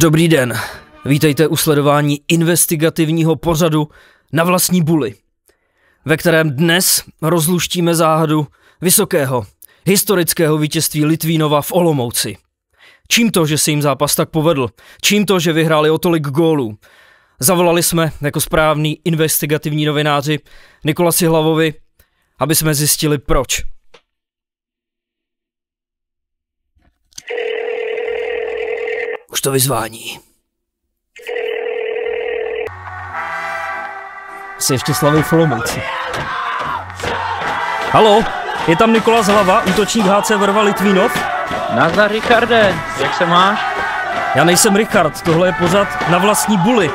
Dobrý den, vítejte u sledování investigativního pořadu na vlastní buly, ve kterém dnes rozluštíme záhadu vysokého historického vítězství Litvínova v Olomouci. Čím to, že se jim zápas tak povedl? Čím to, že vyhráli o tolik gólů? Zavolali jsme jako správní investigativní novináři Nikolasi Hlavovi, aby jsme zjistili proč. Už to vyzvání. Jsi ještě slaví Folomouci. Halo, je tam Nikola Hlava, útočník HC Vrva Litvínov? Nazdar Richarde, jak se máš? Já nejsem Richard, tohle je pořád na vlastní buly.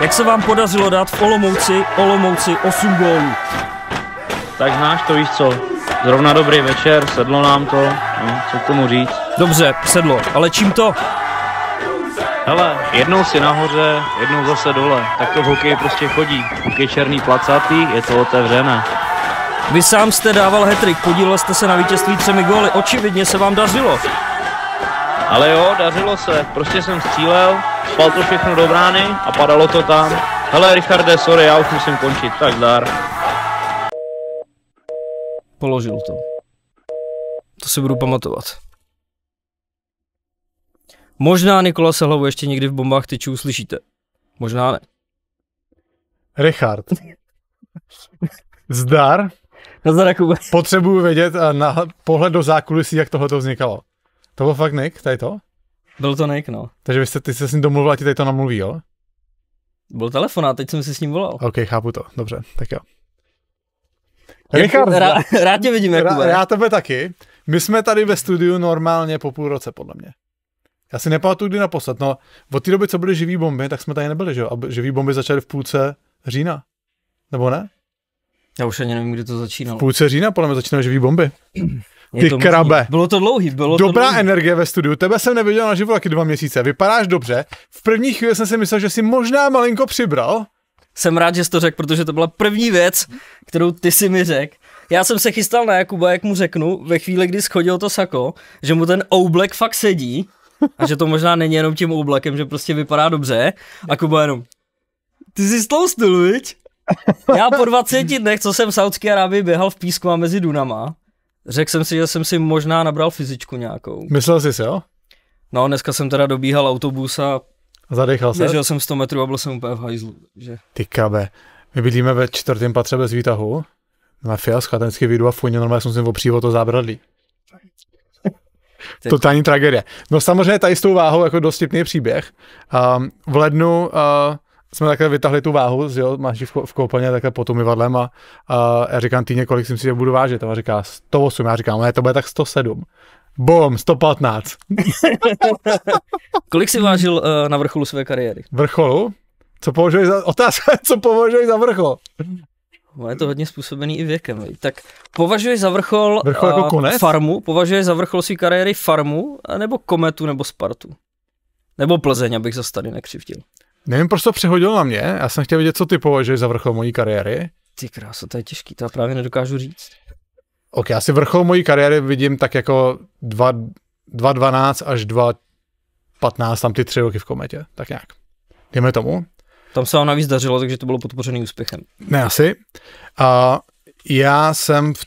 Jak se vám podařilo dát v Olomouci, Olomouci 8 gólů? Tak znáš to, víš co, zrovna dobrý večer, sedlo nám to, no, co k tomu říct. Dobře, sedlo, ale čím to? Hele, jednou si nahoře, jednou zase dole. Tak to v hokeji prostě chodí. Hokej černý placatý, je to otevřené. Vy sám jste dával hetrik, podílel jste se na vítězství třemi góly, očividně se vám dařilo. Ale jo, dařilo se, prostě jsem střílel, spal to všechno do brány a padalo to tam. Hele Richarde, sorry, já už musím končit, tak dár. Položil to. To si budu pamatovat. Možná Nikola hlavu ještě někdy v bombách tyčů uslyšíte. Možná ne. Richard. Zdar. Nazdar, Potřebuju vědět eh, na pohled do zákulisí, jak tohle to vznikalo. To byl fakt Nick, tady to? Byl to Nick, no. Takže vy jste, ty jste s ním domluvil a ti tady to namluví, jo? Byl telefonát, teď jsem si s ním volal. OK, chápu to, dobře, tak jo. Richard, rá, rád tě vidím, Jakube. Rá, já tebe taky. My jsme tady ve studiu normálně po půl roce, podle mě. Já si nepamatuju, kdy naposled. No, od té doby, co byly živý bomby, tak jsme tady nebyli, že jo? A živý bomby začaly v půlce října. Nebo ne? Já už ani nevím, kdy to začínalo. V půlce října podle mě začínaly živý bomby. Ty to krabe. Možný. Bylo to dlouhý, bylo Dobrá to Dobrá energie ve studiu, tebe jsem neviděl na živu taky dva měsíce, vypadáš dobře. V první chvíli jsem si myslel, že jsi možná malinko přibral. Jsem rád, že jsi to řekl, protože to byla první věc, kterou ty si mi řekl. Já jsem se chystal na Jakuba, jak mu řeknu, ve chvíli, kdy schodil to sako, že mu ten oblek fakt sedí, a že to možná není jenom tím oblakem, že prostě vypadá dobře. A Kuba jenom, ty jsi stloustil, viď? Já po 20 dnech, co jsem v Saudské Arábii běhal v písku a mezi Dunama, řekl jsem si, že jsem si možná nabral fyzičku nějakou. Myslel jsi si, jo? No, dneska jsem teda dobíhal autobus a Zadechal se? Běžel jsem 100 metrů a byl jsem úplně v hajzlu. Že... Ty kabe, my bydlíme ve čtvrtém patře bez výtahu, na fiasko, ten vždycky vyjdu a funě, normálně jsem si opřívo to zábradlí. Totální tragédie. No samozřejmě tady s tou váhou jako dost příběh. Um, v lednu uh, jsme takhle vytahli tu váhu, jo, máš v, v koupelně takhle pod umyvadlem a, a eh, já říkám týně, kolik si myslím, že budu vážit? A říká 108, já říkám, ne, to bude tak 107. Bum, 115. kolik jsi vážil uh, na vrcholu své kariéry? Vrcholu? Co považuješ za otázka, co považuješ za vrchol? Ono je to hodně způsobený i věkem. Vej. Tak považuješ za vrchol, vrchol jako eh, konec? farmu, považuješ za vrchol své kariéry farmu, eh, nebo kometu, nebo Spartu? Nebo Plzeň, abych zase tady nekřivtil. Nevím, proč to přehodil na mě. Já jsem chtěl vidět, co ty považuješ za vrchol mojí kariéry. Ty kráso, to je těžký, to já právě nedokážu říct. Ok, já si vrchol mojí kariéry vidím tak jako 2.12 až 2.15, tam ty tři roky v kometě, tak nějak. Dejme tomu. Tam se vám navíc dařilo, takže to bylo podpořený úspěchem. Ne, asi. A já jsem v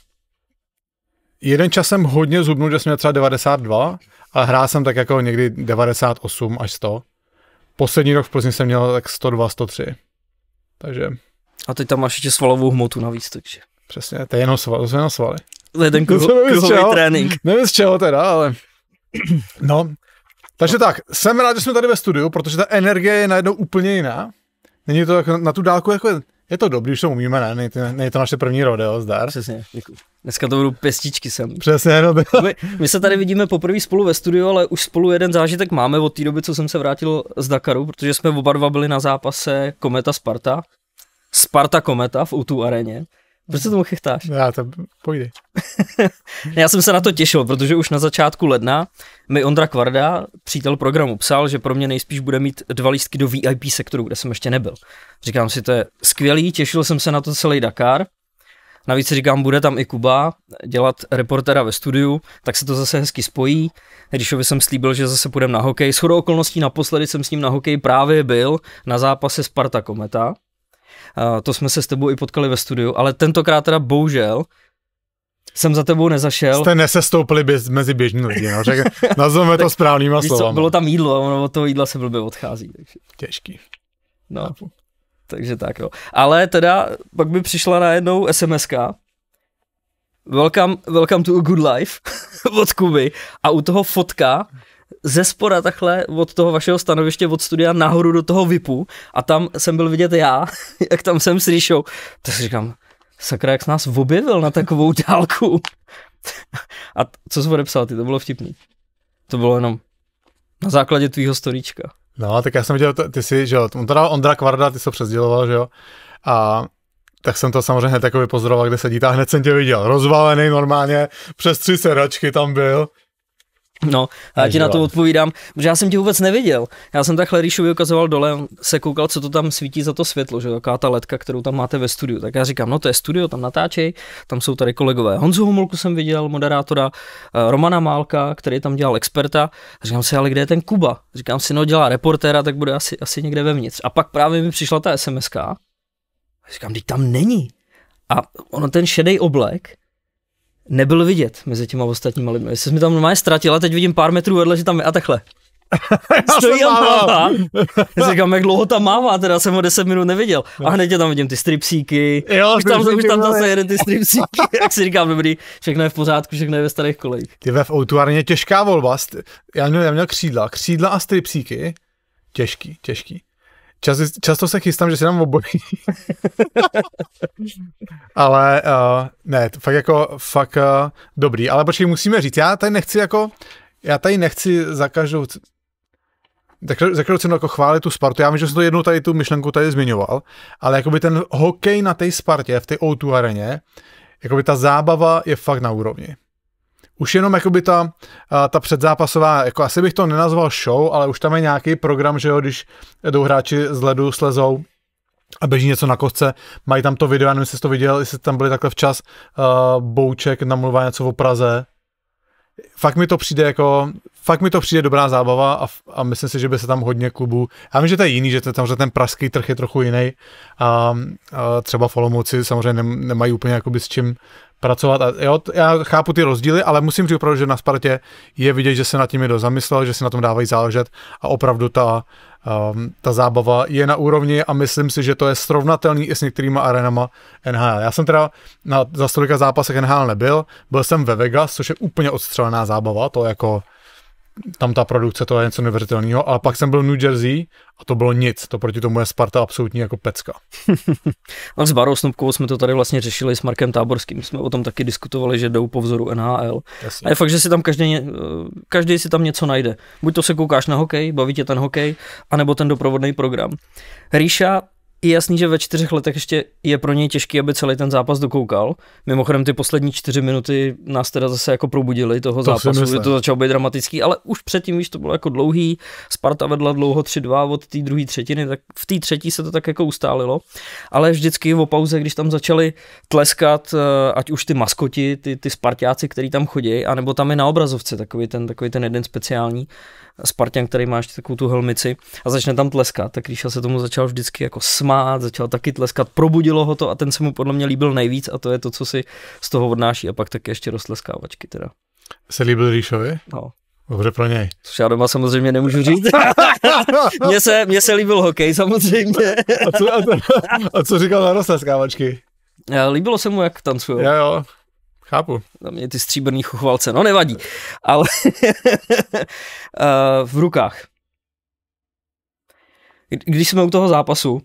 jeden čas jsem hodně zubnul, že jsem měl třeba 92, ale hrál jsem tak jako někdy 98 až 100. Poslední rok v Plzni jsem měl tak 102, 103. Takže... A teď tam máš ještě svalovou hmotu navíc, takže... Přesně, to je jenom svaly. to jenom svaly. Leden kruhový trénink. Nevím z čeho teda, ale... No, takže tak, jsem rád, že jsme tady ve studiu, protože ta energie je najednou úplně jiná není to jako na tu dálku, jako je to dobrý, už to umíme, ne? Není to, není to naše první rodeo, zdar. Přesně, děkuji. Dneska to budou pěstičky sem. Přesně, no my, my se tady vidíme poprvé spolu ve studiu, ale už spolu jeden zážitek máme od té doby, co jsem se vrátil z Dakaru, protože jsme oba dva byli na zápase Kometa Sparta. Sparta Kometa v u 2 aréně. Proč se tomu chechtáš? Já to, pojde. Já jsem se na to těšil, protože už na začátku ledna mi Ondra Kvarda, přítel programu, psal, že pro mě nejspíš bude mít dva lístky do VIP sektoru, kde jsem ještě nebyl. Říkám si, to je skvělý, těšil jsem se na to celý Dakar. Navíc říkám, bude tam i Kuba dělat reportera ve studiu, tak se to zase hezky spojí. Hrišovi jsem slíbil, že zase půjdeme na hokej. S okolností naposledy jsem s ním na hokej právě byl na zápase Sparta Kometa a to jsme se s tebou i potkali ve studiu, ale tentokrát teda bohužel jsem za tebou nezašel. Jste nesestoupili bez, mezi běžní lidi, no, řek, nazveme to správnýma slovy. Bylo tam jídlo a ono od toho jídla se blbě odchází. Takže. Těžký. No, Napu. takže tak jo. No. Ale teda pak by přišla najednou SMSK, Welcome, welcome to a good life od Kuby a u toho fotka ze spora takhle od toho vašeho stanoviště, od studia nahoru do toho VIPu a tam jsem byl vidět já, jak tam jsem s Ríšou. Tak si říkám, sakra, jak jsi nás objevil na takovou dálku. a co jsi odepsal ty, to bylo vtipný. To bylo jenom na základě tvýho storíčka. No, tak já jsem viděl, ty si, že jo, on to dal Ondra Kvarda, ty se to že jo. A tak jsem to samozřejmě takový pozoroval, kde sedí, a hned jsem tě viděl. Rozvalený normálně, přes tři seračky tam byl. No, a ti na to odpovídám, protože já jsem tě vůbec neviděl. Já jsem takhle Ríšovi ukazoval dole, se koukal, co to tam svítí za to světlo, že taková ta letka, kterou tam máte ve studiu. Tak já říkám, no to je studio, tam natáčej, tam jsou tady kolegové. Honzu Homolku jsem viděl, moderátora, eh, Romana Málka, který tam dělal experta. A říkám si, ale kde je ten Kuba? Říkám si, no dělá reportéra, tak bude asi, asi někde vevnitř. A pak právě mi přišla ta SMS, A říkám, teď tam není. A ono ten šedý oblek, nebyl vidět mezi těma ostatníma lidmi. Jsi mi tam normálně a teď vidím pár metrů vedle, že tam je a takhle. Stojí a mává. Říkám, jak dlouho tam mává, teda jsem ho 10 minut neviděl. A no. hned tam vidím ty stripsíky. Jo, už tam, už tam zase jeden ty stripsíky. jak si říkám, dobrý, všechno je v pořádku, všechno je ve starých kolejích. Ty ve v těžká volba. Já měl, já měl křídla, křídla a stripsíky. Těžký, těžký. Čas, často se chystám, že si dám obojí. ale uh, ne, fakt jako, fakt uh, dobrý. Ale počkej, musíme říct, já tady nechci jako, já tady nechci za každou, za každou cenu jako chválit tu Spartu. Já vím, že jsem to jednou tady tu myšlenku tady zmiňoval, ale jakoby ten hokej na té Spartě, v té O2 areně, jakoby ta zábava je fakt na úrovni už jenom jakoby ta, ta předzápasová, jako asi bych to nenazval show, ale už tam je nějaký program, že jo, když jdou hráči z ledu slezou a běží něco na kostce, mají tam to video, já nevím, jestli jsi to viděl, jestli tam byli takhle včas, uh, Bouček namluvá něco o Praze, fakt mi to přijde jako, fakt mi to přijde dobrá zábava a, a myslím si, že by se tam hodně klubů, já vím, že to je jiný, že to, tam, že ten pražský trh je trochu jiný a, a třeba v samozřejmě nemají úplně jakoby s čím pracovat. A jo, já chápu ty rozdíly, ale musím říct opravdu, že na Spartě je vidět, že se nad tím někdo zamyslel, že si na tom dávají záležet a opravdu ta, um, ta zábava je na úrovni a myslím si, že to je srovnatelný i s některýma arenama NHL. Já jsem teda na, za stolika zápasech NHL nebyl, byl jsem ve Vegas, což je úplně odstřelená zábava, to jako tam ta produkce, to je něco neuvěřitelného, ale pak jsem byl v New Jersey a to bylo nic, to proti tomu je Sparta absolutní jako pecka. a s Barou Snobkovou jsme to tady vlastně řešili s Markem Táborským, jsme o tom taky diskutovali, že jdou po vzoru NHL. Jasně. A je fakt, že si tam každý, každý si tam něco najde. Buď to se koukáš na hokej, baví tě ten hokej, anebo ten doprovodný program. Ríša je jasný, že ve čtyřech letech ještě je pro něj těžký, aby celý ten zápas dokoukal. Mimochodem ty poslední čtyři minuty nás teda zase jako probudili toho to zápasu, že to začalo být dramatický, ale už předtím, víš, to bylo jako dlouhý, Sparta vedla dlouho 3-2 od té druhé třetiny, tak v té třetí se to tak jako ustálilo, ale vždycky v pauze, když tam začali tleskat, eh, ať už ty maskoti, ty, ty Spartiáci, který tam chodí, anebo tam je na obrazovce takový ten, takový ten jeden speciální, Spartan, který má ještě takovou tu helmici a začne tam tleskat. Tak Ríša se tomu začal vždycky jako smát, začal taky tleskat, probudilo ho to a ten se mu podle mě líbil nejvíc a to je to, co si z toho odnáší a pak taky ještě rostleskávačky teda. Se líbil Ríšovi? No. Dobře pro něj. Což já doma samozřejmě nemůžu říct. mně, se, mně se líbil hokej samozřejmě. a, co, a, a co říkal na rostleskávačky? Líbilo se mu, jak tancuje. Jo, jo. Chápu. Na mě ty stříbrný chuchvalce, no nevadí, ale eh, v rukách. Když jsme u toho zápasu,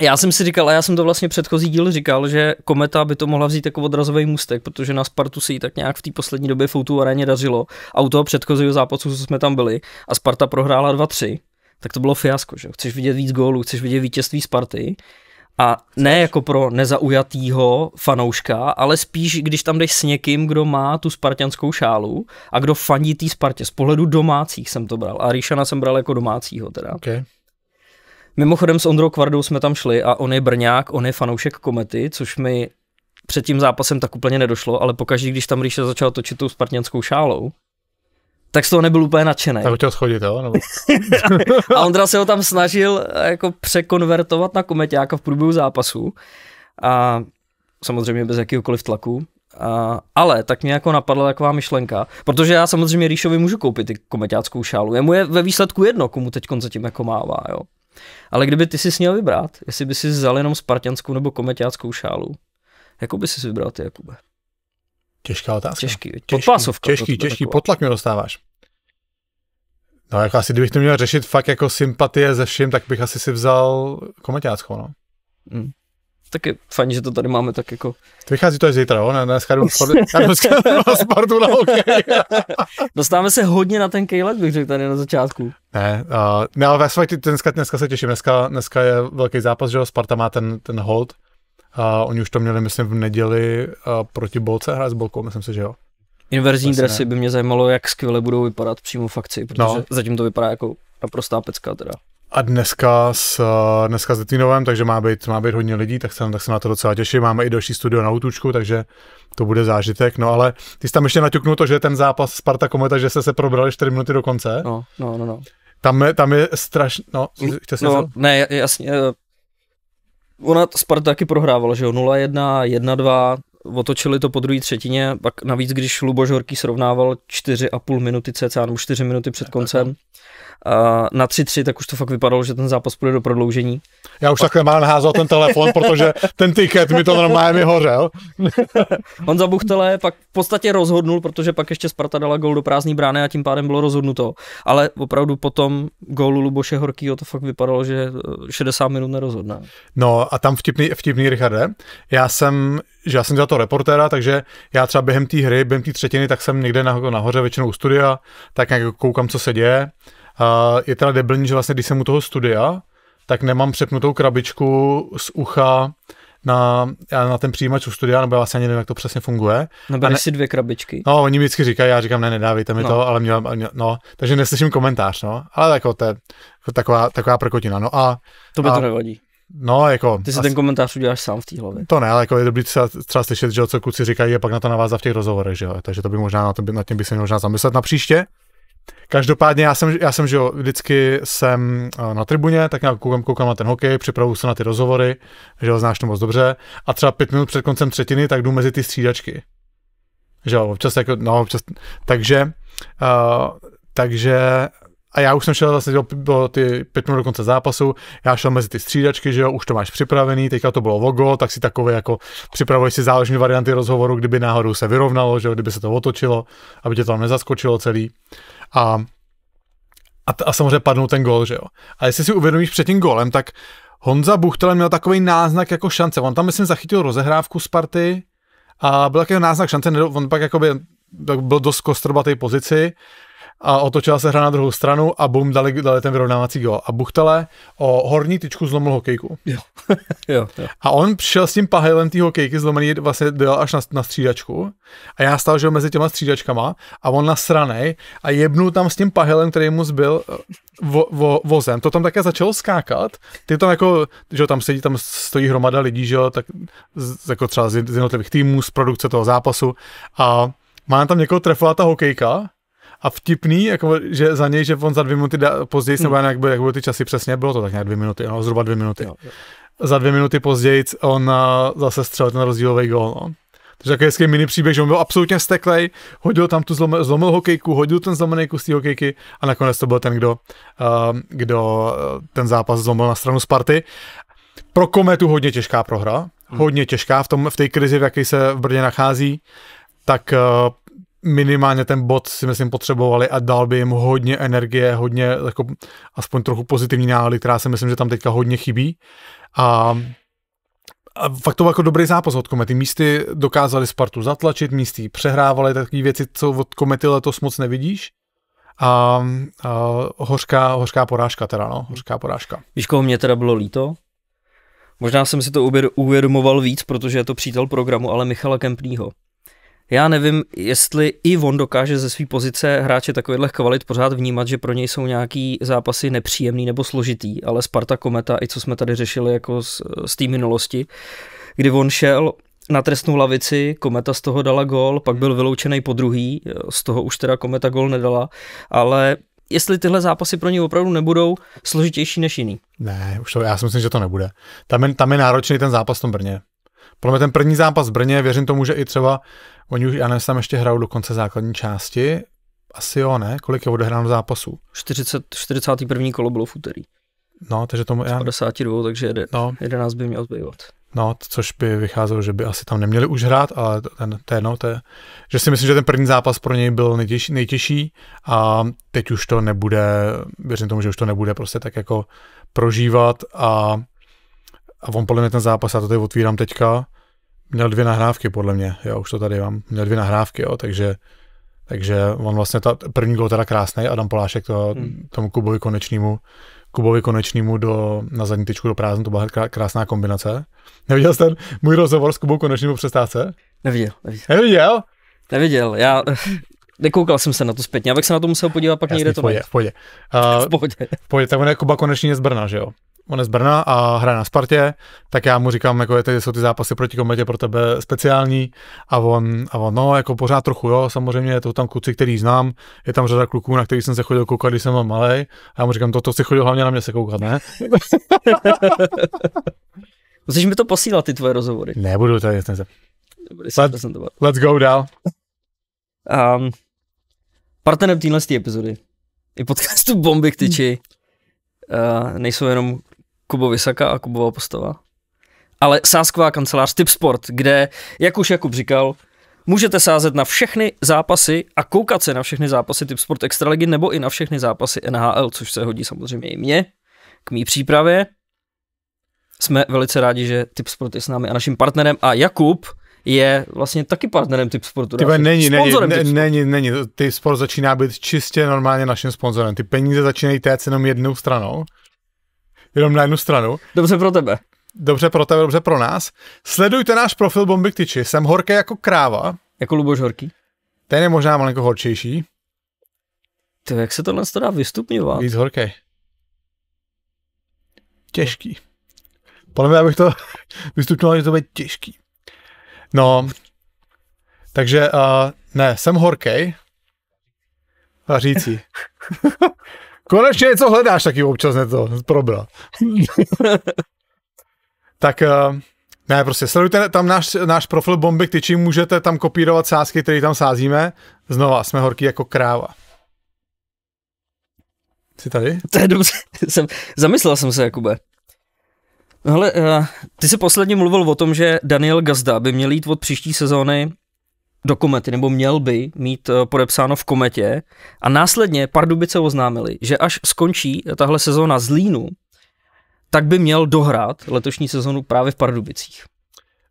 já jsem si říkal, a já jsem to vlastně předchozí díl říkal, že Kometa by to mohla vzít jako odrazový můstek, protože na Spartu se jí tak nějak v té poslední době foutu a raně dařilo a u toho předchozího zápasu, co jsme tam byli, a Sparta prohrála 2-3, tak to bylo fiasko, že Chceš vidět víc gólů, chceš vidět vítězství Sparty, a ne jako pro nezaujatýho fanouška, ale spíš, když tam jdeš s někým, kdo má tu spartianskou šálu a kdo fandí té Spartě. Z pohledu domácích jsem to bral. A Ríšana jsem bral jako domácího teda. Okay. Mimochodem s Ondrou Kvardou jsme tam šli a on je Brňák, on je fanoušek Komety, což mi před tím zápasem tak úplně nedošlo, ale pokaždé, když tam Ríša začal točit tou spartianskou šálou, tak z toho nebyl úplně nadšený. Tak chtěl schodit, jo? Nebo... a Ondra se ho tam snažil jako překonvertovat na kometáka v průběhu zápasu. A samozřejmě bez jakýhokoliv tlaku. A, ale tak mě jako napadla taková myšlenka, protože já samozřejmě Ríšovi můžu koupit ty kometáckou šálu. Jemu je ve výsledku jedno, komu teď tím jako mává, jo. Ale kdyby ty si směl vybrat, jestli by si vzal jenom spartianskou nebo kometáckou šálu, jakou by si vybral ty, Jakube? Těžká otázka. Těžký, těžký podpásovka. Těžký, to, těžký, potlak mě dostáváš. No jako asi kdybych to měl řešit fakt jako sympatie ze vším, tak bych asi si vzal kometáckou, no. Mm. Tak je fajn, že to tady máme tak jako... To vychází to až zítra, jo? Dneska jdu sport, sportu na hokej. Dostáváme se hodně na ten kejlet, bych řekl tady na začátku. Ne, uh, ne ale ve dneska, dneska se těším. Dneska, dneska je velký zápas, že jo? Sparta má ten, ten hold. A oni už to měli, myslím, v neděli proti Bolce hrát s Bolkou, myslím si, že jo. Inverzní vlastně dresy ne. by mě zajímalo, jak skvěle budou vypadat přímo v akci, protože no. zatím to vypadá jako naprostá pecka teda. A dneska s, dneska s Detinovem, takže má být, má být hodně lidí, tak se, tak se na to docela těším. Máme i další studio na Lutučku, takže to bude zážitek. No ale ty jsi tam ještě naťuknul to, že ten zápas Sparta Kometa, že se se probrali 4 minuty do konce. No, no, no. no. Tam, je, tam je strašně, no, chtěl no, ne, jasně, Ona Sparta taky prohrávala, že jo, 0-1, 1-2, otočili to po druhé třetině, pak navíc, když Luboš Horký srovnával 4,5 minuty cca, nebo 4 minuty před koncem, no na 3-3, tak už to fakt vypadalo, že ten zápas půjde do prodloužení. Já už takhle mám naházal ten telefon, protože ten tiket mi to normálně mi hořel. On zabuchtele pak v podstatě rozhodnul, protože pak ještě Sparta dala gol do prázdné brány a tím pádem bylo rozhodnuto. Ale opravdu potom gólu Luboše Horkýho to fakt vypadalo, že 60 eh, minut nerozhodne. No a tam vtipný, vtipný Richarde, já jsem že já jsem za to reportéra, takže já třeba během té hry, během té třetiny, tak jsem někde nahoře, většinou u studia, tak nějak koukám, co se děje je teda debilní, že vlastně, když jsem u toho studia, tak nemám přepnutou krabičku z ucha na, na ten přijímač u studia, nebo já vlastně ani nevím, jak to přesně funguje. No ne, si dvě krabičky. No, oni vždycky říkají, já říkám, ne, nedávejte mi no. to, ale mě, no, takže neslyším komentář, no, ale jako to je taková, taková prkotina, no a... To by a, to nevadí. No, jako... Ty si asi, ten komentář uděláš sám v té hlavě. To ne, ale jako je dobrý třeba, třeba slyšet, že co kluci říkají a pak na to navázat v těch rozhovorech, že jo, takže to by možná, na, to by, na tím se možná zamyslet na příště. Každopádně já jsem, já jsem, že jo, vždycky jsem eh, na tribuně, tak nějak koukám, koukám na ten hokej, připravuju se na ty rozhovory, že jo, znáš to moc dobře. A třeba pět minut před koncem třetiny, tak jdu mezi ty střídačky. Že jo, občas jako, no, občas, takže, uh, takže a já už jsem šel vlastně, bylo ty pět minut do konce zápasu, já šel mezi ty střídačky, že jo, už to máš připravený, teďka to bylo logo, tak si takové jako připravuješ si záležní varianty rozhovoru, kdyby náhodou se vyrovnalo, že jo, kdyby se to otočilo, aby tě to nezaskočilo celý. A, a, a samozřejmě padnou ten gol, že jo. A jestli si uvědomíš před tím golem, tak Honza Buchtelen měl takový náznak jako šance. On tam, myslím, zachytil rozehrávku Sparty a byl takový náznak šance, on pak jakoby byl dost kostrbatý pozici a otočila se hra na druhou stranu a bum, dali, dali ten vyrovnávací gol. A Buchtele o horní tyčku zlomil hokejku. Jo. jo, jo. A on přišel s tím pahelem té hokejky zlomený, vlastně dojel až na, na střídačku a já stál, že mezi těma střídačkama a on na sranej a jebnul tam s tím pahelem, který mu zbyl eh, vo, vo, vozem. To tam také začalo skákat. Ty tam jako, že tam sedí, tam stojí hromada lidí, že jo, tak z, jako třeba z jednotlivých týmů, z produkce toho zápasu a má tam někoho trefovat ta hokejka a vtipný, jako, že za něj, že on za dvě minuty později, hmm. nebo jak, byly, jak byly ty časy přesně, bylo to tak nějak dvě minuty, no, zhruba dvě minuty. Jo, jo. Za dvě minuty později on a, eh, zase střelil ten rozdílový gól. No. Takže takový hezký mini příběh, že on byl absolutně steklej, hodil tam tu zlomil, zlomil hokejku, hodil ten zlomený kus té hokejky a nakonec to byl ten, kdo, uh, kdo eh, ten zápas zlomil na stranu Sparty. Pro Kometu hodně těžká prohra, hmm. hodně těžká v, tom, v té krizi, v jaké se v Brně nachází, tak uh, minimálně ten bod si myslím potřebovali a dal by jim hodně energie, hodně jako aspoň trochu pozitivní nálady, která si myslím, že tam teďka hodně chybí. A a fakt to byl jako dobrý zápas od Komety. Místy dokázali Spartu zatlačit, místy přehrávali, takové věci, co od Komety letos moc nevidíš. A, a hořká, hořká porážka teda, no, hořká porážka. Víš, koho mě teda bylo líto? Možná jsem si to uvědomoval víc, protože je to přítel programu, ale Michala Kempního. Já nevím, jestli i on dokáže ze své pozice hráče takovýchhle kvalit pořád vnímat, že pro něj jsou nějaký zápasy nepříjemný nebo složitý, ale Sparta Kometa, i co jsme tady řešili jako z, z té minulosti, kdy on šel na trestnou lavici, Kometa z toho dala gol, pak byl vyloučený po druhý, z toho už teda Kometa gol nedala, ale jestli tyhle zápasy pro ně opravdu nebudou složitější než jiný. Ne, už to, já si myslím, že to nebude. Tam je, tam je náročný ten zápas v tom Brně. Podle mě ten první zápas v Brně, věřím tomu, že i třeba oni už, já nevím, tam ještě hrajou do konce základní části. Asi jo, ne? Kolik je odehráno zápasů? 40, 41. kolo bylo v úterý. No, takže tomu... Já... 52, takže jeden, no. 11 by měl zbývat. No, což by vycházelo, že by asi tam neměli už hrát, ale ten, ten, no, je, že si myslím, že ten první zápas pro něj byl nejtěžší, nejtěžší a teď už to nebude, věřím tomu, že už to nebude prostě tak jako prožívat a a on podle mě ten zápas, já to tady otvírám teďka, měl dvě nahrávky podle mě, jo, už to tady mám, měl dvě nahrávky, jo, takže takže on vlastně, ta, první gol teda krásný, Adam Polášek to, hmm. tomu Kubovi konečnímu, Kubovi konečnímu do, na zadní tyčku do prázdna, to byla krásná kombinace. Neviděl jsi ten můj rozhovor s Kubou konečnímu přestávce? Neviděl, neviděl. Neviděl? Neviděl, já nekoukal jsem se na to zpětně, abych se na to musel podívat, pak Jasný, někde to v pohodě, v pohodě. Uh, v pohodě. V pohodě, tak on je Kuba konečně z Brna, že jo? on je z Brna a hraje na Spartě, tak já mu říkám, jako, ty jsou ty zápasy proti kometě pro tebe speciální a on, a on no, jako pořád trochu, jo, samozřejmě, je to tam kluci, který znám, je tam řada kluků, na který jsem se chodil koukat, když jsem byl malý, a já mu říkám, to, to si chodil hlavně na mě se koukat, ne? Musíš mi to posílat, ty tvoje rozhovory. Nebudu tady, jasně se. Let, let's, let's go dál. Um, partnerem téhle epizody i podcastu Bomby k tyči uh, nejsou jenom Kubo Vysaka a Kubova postava. Ale sázková kancelář Tip Sport, kde, jak už Jakub říkal, můžete sázet na všechny zápasy a koukat se na všechny zápasy Tip Sport Extraligy nebo i na všechny zápasy NHL, což se hodí samozřejmě i mně k mý přípravě. Jsme velice rádi, že Tip Sport je s námi a naším partnerem a Jakub, je vlastně taky partnerem Tip sportu. Tyba, není, není, není, není, není, Tip sport začíná být čistě normálně naším sponzorem. Ty peníze začínají téct jenom jednou stranou jenom na jednu stranu. Dobře pro tebe. Dobře pro tebe, dobře pro nás. Sledujte náš profil Bomby Tyči. Jsem horký jako kráva. Jako Luboš Horký. Ten je možná malinko horčejší. Ty, jak se tohle dá vystupňovat? Víc horký. Těžký. Podle mě, abych to vystupňoval, že to bude těžký. No, takže uh, ne, jsem horkej. Vařící. Konečně něco hledáš taky občas, ne to, probral. tak eh, ne, prostě sledujte tam náš, náš profil Bomby k můžete tam kopírovat sázky, které tam sázíme. Znova, jsme horký jako kráva. Jsi tady? To je dobře, jsem, zamyslel jsem se, Jakube. No, hele, eh, ty jsi posledně mluvil o tom, že Daniel Gazda by měl jít od příští sezóny do komety, nebo měl by mít eh, podepsáno v kometě. A následně Pardubice oznámili, že až skončí tahle sezóna z Línu, tak by měl dohrát letošní sezonu právě v Pardubicích.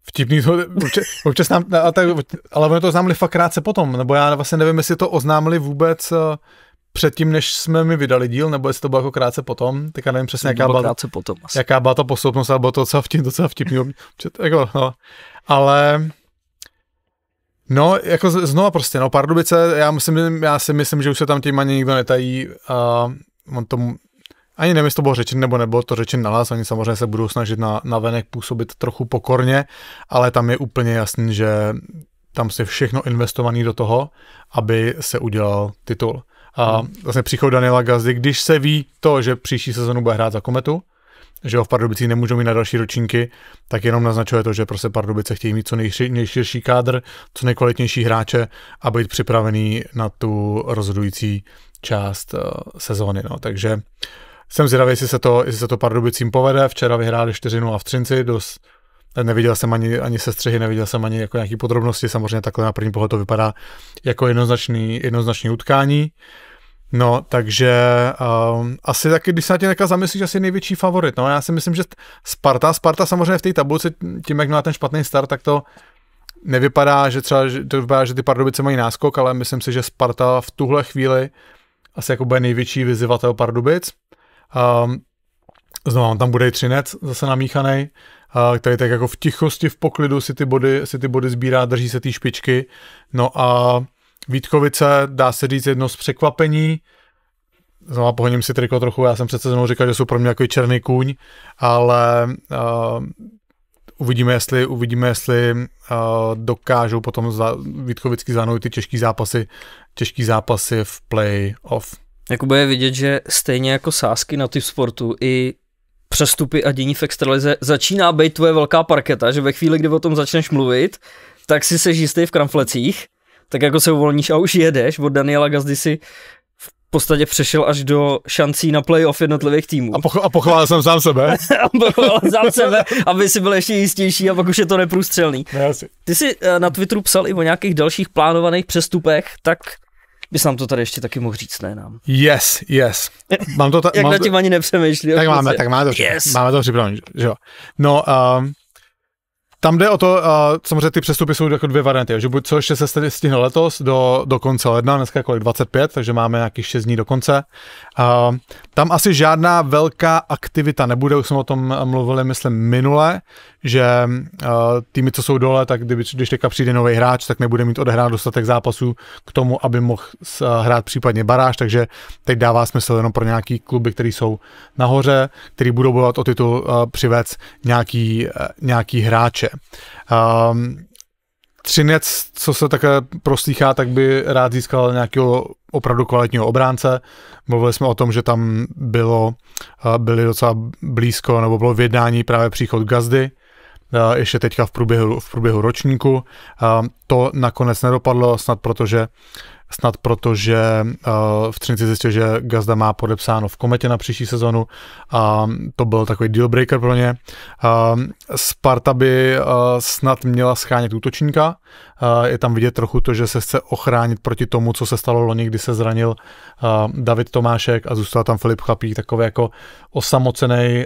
Vtipný to, občas, občas nám, ale, oni to oznámili fakt krátce potom, nebo já vlastně nevím, jestli to oznámili vůbec eh, předtím, než jsme mi vydali díl, nebo jestli to bylo jako krátce potom, tak já nevím přesně, jaká byla, krátce potom, asi. jaká byla ta posloupnost, ale bylo to docela, vtip, docela vtipný, občas, jako, no. ale No, jako znova prostě, no, Pardubice, já, myslím, já si myslím, že už se tam tím ani nikdo netají a on tomu, ani nevím, jestli to bylo řečen nebo nebo to řečen na nás, oni samozřejmě se budou snažit na, na venek působit trochu pokorně, ale tam je úplně jasný, že tam se všechno investovaný do toho, aby se udělal titul. A hmm. vlastně příchod Daniela Gazdy, když se ví to, že příští sezonu bude hrát za Kometu, že ho v Pardubicích nemůžou mít na další ročníky, tak jenom naznačuje to, že prostě Pardubice chtějí mít co nejširší kádr, co nejkvalitnější hráče a být připravený na tu rozhodující část uh, sezóny. No. Takže jsem zvědavý, jestli se to, jestli se to Pardubicím povede. Včera vyhráli 4-0 v Třinci, dost eh, Neviděl jsem ani, ani sestřihy, neviděl jsem ani jako nějaké podrobnosti. Samozřejmě takhle na první pohled to vypadá jako jednoznačný, jednoznačný utkání. Uh, No, takže um, asi taky, když se na tě neka zamyslíš, asi největší favorit. No, já si myslím, že Sparta, Sparta samozřejmě v té tabulce, tím, jak měla ten špatný start, tak to nevypadá, že třeba, že, to vypadá, že ty Pardubice mají náskok, ale myslím si, že Sparta v tuhle chvíli asi jako bude největší vyzývatel Pardubic. Um, znovu tam bude i Třinec, zase namíchaný, uh, eh, který tak jako v tichosti, v poklidu si ty body, si ty body sbírá, drží se ty špičky. No a Vítkovice, dá se říct, jedno z překvapení. Znovu pohoním si triko trochu, já jsem přece znovu říkal, že jsou pro mě jako černý kůň, ale uh, uvidíme, jestli, uvidíme, jestli uh, dokážou potom za, Vítkovicky zanout ty těžké zápasy, těžký zápasy v play-off. Jako bude vidět, že stejně jako sásky na typ sportu i přestupy a dění v extralize začíná být tvoje velká parketa, že ve chvíli, kdy o tom začneš mluvit, tak si se jistý v kramflecích tak jako se uvolníš a už jedeš. Od Daniela Gazdy si v podstatě přešel až do šancí na playoff jednotlivých týmů. A, poch- a pochválil jsem sám sebe. a pochválil sám sebe, aby si byl ještě jistější a pak už je to neprůstřelný. Ne, no, Ty jsi eh, na Twitteru psal i o nějakých dalších plánovaných přestupech, tak bys nám to tady ještě taky mohl říct, ne nám. Yes, yes. Mám to ta- Jak mám... na tím ani nepřemýšlí. Tak máme, tak máme to, yes. máme to připravené, že jo. No, um, tam jde o to, a samozřejmě ty přestupy jsou jako dvě varianty, že buď co ještě se stihne letos do, do konce ledna, dneska kolik 25, takže máme nějakých 6 dní do konce. A, tam asi žádná velká aktivita nebude, už jsme o tom mluvili, myslím, minule, že uh, týmy, co jsou dole, tak kdyby, když teďka přijde nový hráč, tak nebude mít odehrát dostatek zápasů k tomu, aby mohl eh, hrát případně baráž, takže teď dává smysl jenom pro nějaký kluby, které jsou nahoře, který budou bojovat o titul, uh, eh, přivec nějaký, uh, nějaký hráče. Um, Třinec, co se také proslýchá, tak by rád získal nějakého opravdu kvalitního obránce. Mluvili jsme o tom, že tam bylo, byli docela blízko, nebo bylo v jednání právě příchod Gazdy, Eh, ještě teďka v průběhu, v průběhu ročníku. Eh, to nakonec nedopadlo, snad protože snad protože eh, v Třinci zjistil, že Gazda má podepsáno v Kometě na příští sezonu a to byl takový deal breaker pro ně. Sparta by snad měla schánět útočníka, Eh, je tam vidět trochu to, že se chce ochránit proti tomu, co se stalo loni, kdy se zranil eh, David Tomášek a zůstal tam Filip Chlapík, takový jako osamocený, eh,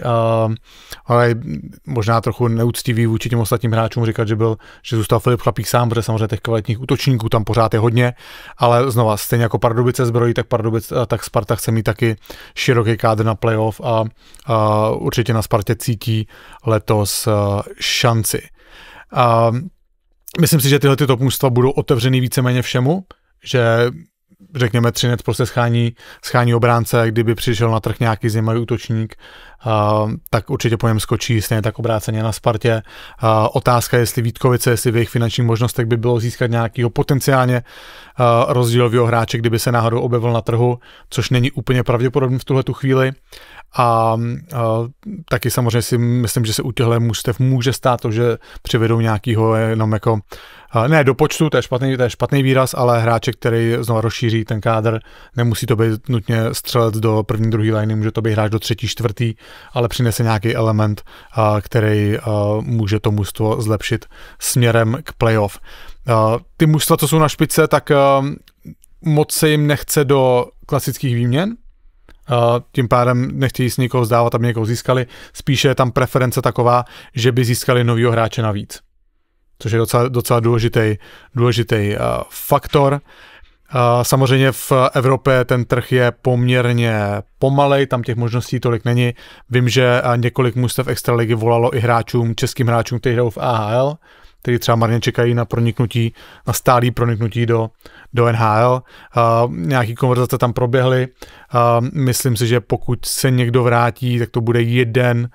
ale možná trochu neúctivý vůči těm ostatním hráčům říkat, že byl, že zůstal Filip Chlapík sám, protože samozřejmě těch kvalitních útočníků tam pořád je hodně, ale znova, stejně jako Pardubice zbrojí, tak Pardubice, tak Sparta chce mít taky široký kádr na playoff a, a určitě na Spartě cítí letos šanci. Um, Myslím si, že tyhle ty top mužstva budou otevřený víceméně všemu, že řekněme, Třinec prostě schání, schání obránce, kdyby přišel na trh nějaký zajímavý útočník, uh, tak určitě po něm skočí, stejně tak obráceně na Spartě. Uh, otázka, jestli Vítkovice, jestli v jejich finančních možnostech by bylo získat nějakého potenciálně uh, rozdílového hráče, kdyby se náhodou objevil na trhu, což není úplně pravděpodobné v tuhle tu chvíli. A, a taky samozřejmě si myslím, že se u těchto mužstev může stát to, že přivedou nějakýho jenom jako, ne do počtu, to je špatný, to je špatný výraz, ale hráče, který znovu rozšíří ten kádr, nemusí to být nutně střelec do první, druhé liny, může to být hráč do třetí, čtvrtý, ale přinese nějaký element, a, který a, může to mužstvo zlepšit směrem k playoff. A, ty mužstva, co jsou na špice, tak a, moc se jim nechce do klasických výměn, tím pádem nechtějí s někoho zdávat, aby někoho získali. Spíše je tam preference taková, že by získali novýho hráče navíc. Což je docela, docela důležitý, důležitý eh, faktor. Eh, samozřejmě v Evropě ten trh je poměrně pomalej, tam těch možností tolik není. Vím, že eh, několik mužstev extraligy volalo i hráčům, českým hráčům, kteří hrajou v AHL, který třeba marně čekají na proniknutí, na stálý proniknutí do, do NHL. Uh, nějaký konverzace tam proběhly. Uh, myslím si, že pokud se někdo vrátí, tak to bude jeden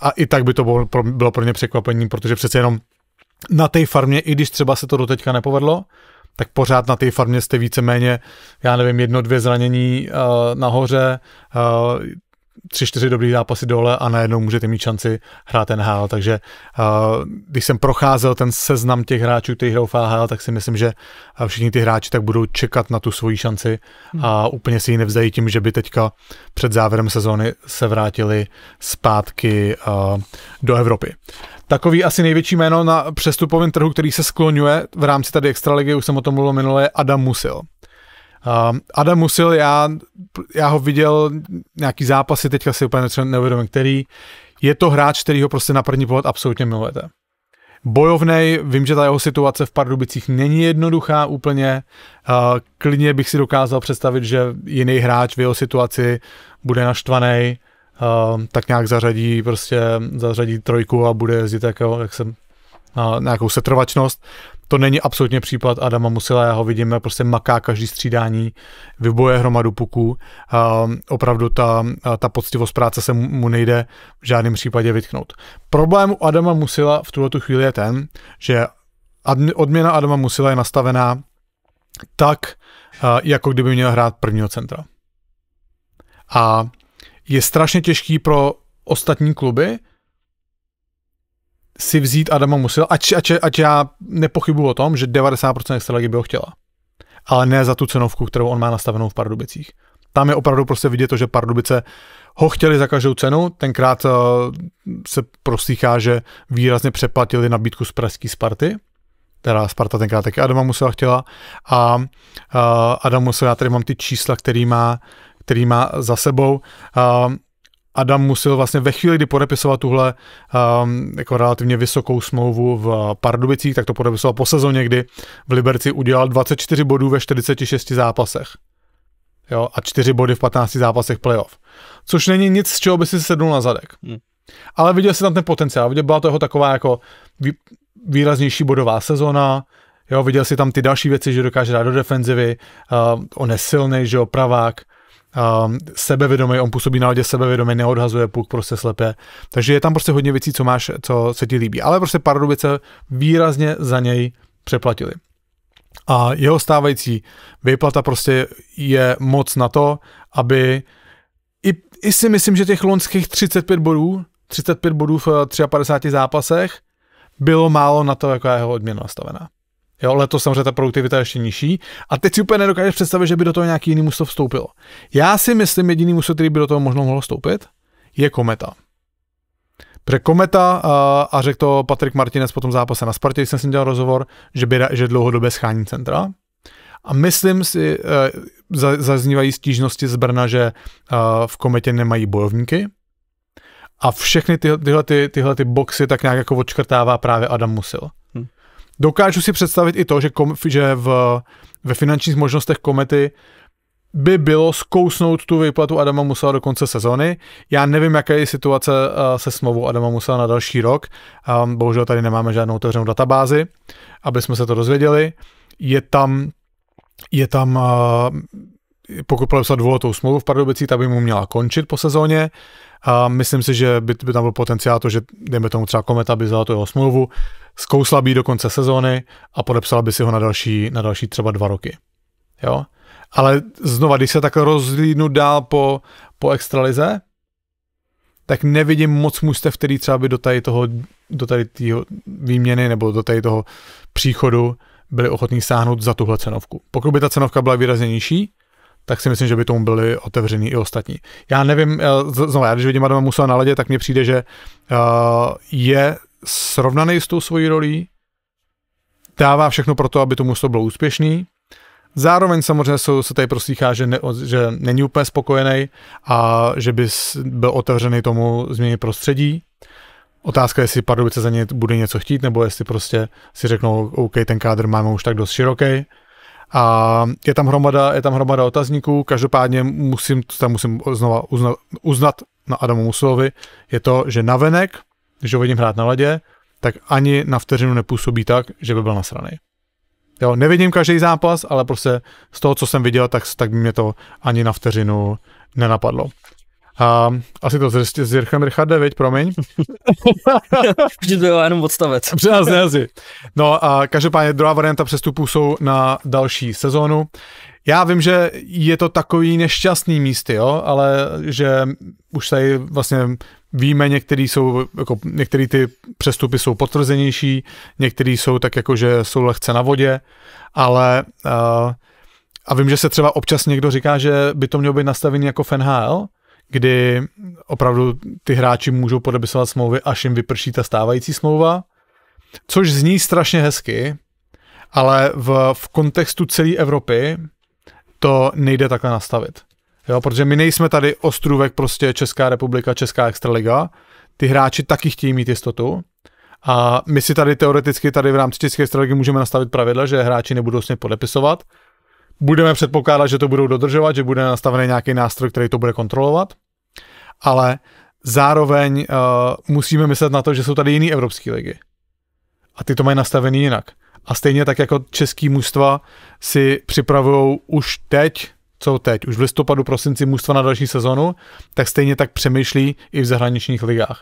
a i tak by to bylo pro, bylo pro ně překvapení, protože přece jenom na té farmě, i když třeba se to doteďka nepovedlo, tak pořád na té farmě jste víceméně, já nevím, jedno, dvě zranění uh, nahoře, uh, tři, čtyři dobrý zápasy dole a najednou můžete mít šanci hrát NHL. Takže eh, když jsem procházel ten seznam těch hráčů, kteří hrajou FHL, tak si myslím, že eh, všichni ty hráči tak budou čekat na tu svoji šanci a hmm. úplně si ji nevzdají tím, že by teďka před závěrem sezóny se vrátili zpátky eh, do Evropy. Takový asi největší jméno na přestupovém trhu, který se skloňuje v rámci tady Extraligy, už jsem o tom mluvil minule, je Adam Musil. Ehm, Adam Musil, já, já ho viděl nějaký zápasy, teďka si úplně neuvědomím, který je to hráč, který ho prostě na první pohled absolutně milujete. Bojovnej, vím, že ta jeho situace v Pardubicích není jednoduchá úplně. Ehm, klidně bych si dokázal představit, že jiný hráč v jeho situaci bude naštvaný, ehm, tak nějak zařadí prostě zařadí trojku a bude jezdit jako, jak jsem, nějakou setrvačnost to není absolutně případ Adama Musila, ho vidíme, prostě maká každý střídání, vyboje hromadu puků, a ehm, opravdu ta, ta poctivost práce se mu nejde v žádném případě vytknout. Problém u Adama Musila v tuto chvíli je ten, že odměna Adama Musila je nastavená tak, eh, jako kdyby měl hrát prvního centra. A je strašně těžký pro ostatní kluby si vzít Adama musel, ač, ač, ač já nepochybuji o tom, že 90% extraligy by ho chtěla. Ale ne za tu cenovku, kterou on má nastavenou v Pardubicích. Tam je opravdu prostě vidět to, že Pardubice ho chtěli za každou cenu. Tenkrát eh, se proslýchá, že výrazně přeplatili nabídku z pražské Sparty, teda Sparta tenkrát taky Adama Musela chtěla a eh, Adam Musel, já tady mám ty čísla, který má, který má za sebou. Eh, Adam musel vlastně ve chvíli, kdy podepisoval tuhle um, jako relativně vysokou smlouvu v Pardubicích, tak to podepisoval po sezóně, kdy v Liberci udělal 24 bodů ve 46 zápasech. Jo, a 4 body v 15 zápasech playoff. Což není nic, z čeho by si sednul na zadek. Hmm. Ale viděl si tam ten potenciál, viděl, byla to jeho taková jako výraznější bodová sezona, jo, viděl si tam ty další věci, že dokáže dát do defenzivy, uh, on je silný, že jo, pravák, um, sebevědomý, on působí na lodě sebevědomý, neodhazuje puk prostě slepě. Takže je tam prostě hodně věcí, co máš, co se ti líbí. Ale prostě Pardubice výrazně za něj přeplatili. A jeho stávající výplata prostě je moc na to, aby i, i si myslím, že těch loňských 35 bodů, 35 bodů v 53 eh, zápasech bylo málo na to, jaká jeho odměna nastavená. Jo, letos samozřejmě ta produktivita je ještě nižší. A teď si úplně nedokážeš představit, že by do toho nějaký jiný musto vstoupil. Já si myslím, jediný musto, který by do toho možno mohlo vstoupit, je kometa. Pre Kometa, a řekl to Patrik Martinez po tom zápase na Spartě, jsem s ním dělal rozhovor, že, by, že dlouhodobě schání centra. A myslím si, e, zaznívají stížnosti z Brna, že v Kometě nemají bojovníky. A všechny ty, tyhle, ty, tyhle ty boxy tak nějak jako odškrtává právě Adam Musil. Hmm. Dokážu si představit i to, že, kom, že v, ve finančních možnostech komety by bylo zkousnout tu výplatu Adama Musela do konce sezony. Já nevím, jaká je situace eh, se smlouvou Adama Musela na další rok. Ehm, bohužel tady nemáme žádnou otevřenou databázi, aby jsme se to dozvěděli. Je tam, je tam eh, pokud podepsal dvouletou smlouvu v Pardubicích, ta by mu měla končit po sezóně a myslím si, že by, by tam byl potenciál to, že dejme tomu třeba Kometa by vzala tu jeho smlouvu, zkousla by do konce sezóny a podepsala by si ho na další, na další třeba dva roky. Jo? Ale znova, když se tak rozlídnu dál po, po extralize, tak nevidím moc mužstev, který třeba by do tady toho, do tady týho výměny nebo do tady toho příchodu byli ochotní sáhnout za tuhle cenovku. Pokud by ta cenovka byla výrazně nižší, tak si myslím, že by tomu byli otevřený i ostatní. Já nevím, eh, znovu, já když vidím Adama Musa na ledě, tak mně přijde, že eh, je srovnaný s tou svojí rolí, dává všechno pro to, aby to bylo úspěšný, Zároveň samozřejmě se tady proslýchá, že, ne, že není úplně spokojený a že by byl otevřený tomu změně prostředí. Otázka je, jestli Pardubice za ně bude něco chtít, nebo jestli prostě si řeknou, OK, ten kádr máme už tak dost široký. A je tam hromada, je tam hromada otazníků, každopádně musím, tam musím znova uznat, uznat na Adamu Musilovi, je to, že navenek, když ho vidím hrát na ledě, tak ani na vteřinu nepůsobí tak, že by byl nasraný. Jo, nevidím každý zápas, ale prostě z toho, co jsem viděl, tak, tak mě to ani na vteřinu nenapadlo. A asi to s Jirchem Richarde, viď, promiň. Vždy to jenom odstavec. Přesně, asi. No a každopádně druhá varianta přestupů jsou na další sezónu. Já vím, že je to takový nešťastný místy, jo, ale že už tady vlastně víme, některý jsou, jako některý ty přestupy jsou potvrzenější, některý jsou tak jako, že jsou lehce na vodě, ale uh, a vím, že se třeba občas někdo říká, že by to mělo být nastavený jako FNHL, kdy opravdu ty hráči můžou podepisovat smlouvy, až jim vyprší ta stávající smlouva, což zní strašně hezky, ale v, v kontextu celé Evropy to nejde takhle nastavit. Jo, protože my nejsme tady ostrůvek prostě Česká republika, Česká extraliga. Ty hráči taky chtějí mít jistotu. A my si tady teoreticky tady v rámci České extraligy můžeme nastavit pravidla, že hráči nebudou s podepisovat, budeme předpokládat, že to budou dodržovat, že bude nastavený nějaký nástroj, který to bude kontrolovat, ale zároveň uh, musíme myslet na to, že jsou tady jiné evropské ligy. A ty to mají nastavený jinak. A stejně tak jako český mužstva si připravují už teď, co teď, už v listopadu, prosinci mužstva na další sezonu, tak stejně tak přemýšlí i v zahraničních ligách.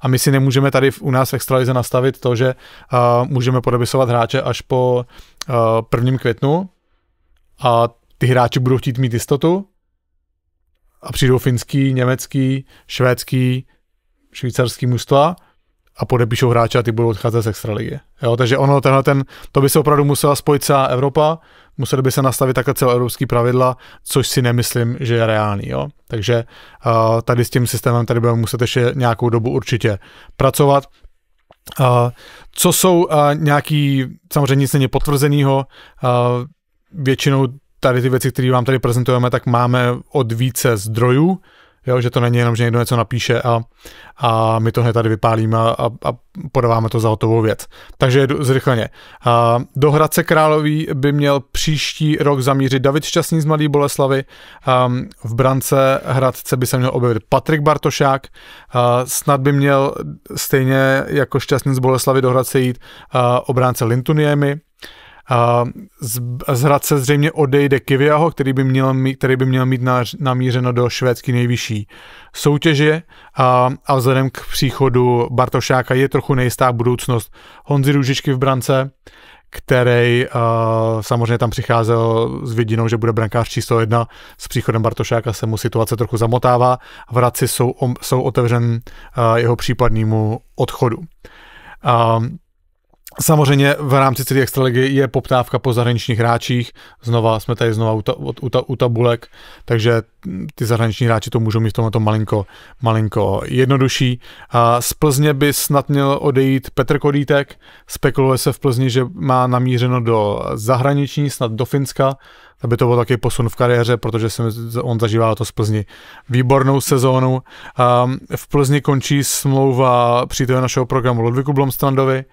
A my si nemůžeme tady u nás v Extralize nastavit to, že uh, můžeme podepisovat hráče až po uh, prvním květnu, a ty hráči budou chtít mít jistotu a přijdou finský, německý, švédský, švýcarský mužstva a podepíšou hráče a ty budou odcházet z extraligy. Jo, takže ono, tenhle ten, to by se opravdu musela spojit celá Evropa, museli by se nastavit takhle celoevropský pravidla, což si nemyslím, že je reálný. Jo? Takže uh, tady s tím systémem tady budeme muset ještě nějakou dobu určitě pracovat. Uh, co jsou uh, nějaký, samozřejmě nic není potvrzenýho, uh, většinou tady ty věci, které vám tady prezentujeme, tak máme od více zdrojů, jo, že to není jenom, že někdo něco napíše a, a my to hned tady vypálíme a, a podáváme to za hotovou věc. Takže zrychleně. A do Hradce Králový by měl příští rok zamířit David Šťastný z Mladý Boleslavy, A v brance Hradce by se měl objevit Patrik Bartošák, A snad by měl stejně jako Šťastný z Boleslavy do Hradce jít obránce Lintuniemi, z, z Hradce zřejmě odejde Kiviaho, který by měl mít, který by měl mít na, namířeno do švédské nejvyšší soutěže a, a vzhledem k příchodu Bartošáka je trochu nejistá budoucnost Honzi Růžičky v brance, který uh, samozřejmě tam přicházel s vidinou, že bude brankář číslo jedna. S příchodem Bartošáka se mu situace trochu zamotává. V Hradci jsou, jsou otevřen uh, jeho případnému odchodu. Uh, Samozřejmě v rámci celé extraligy je poptávka po zahraničních hráčích. Znova jsme tady znova u, ta, u, ta, u tabulek, takže ty zahraniční hráči to můžou mít v tomhle malinko, malinko jednodušší. A z Plzně by snad měl odejít Petr Kodítek. Spekuluje se v Plzni, že má namířeno do zahraniční, snad do Finska aby to byl taky posun v kariéře, protože jsem, on zažívá to z Plzni výbornou sezónu. Um, v Plzni končí smlouva přítele našeho programu Ludviku Blomstrandovi,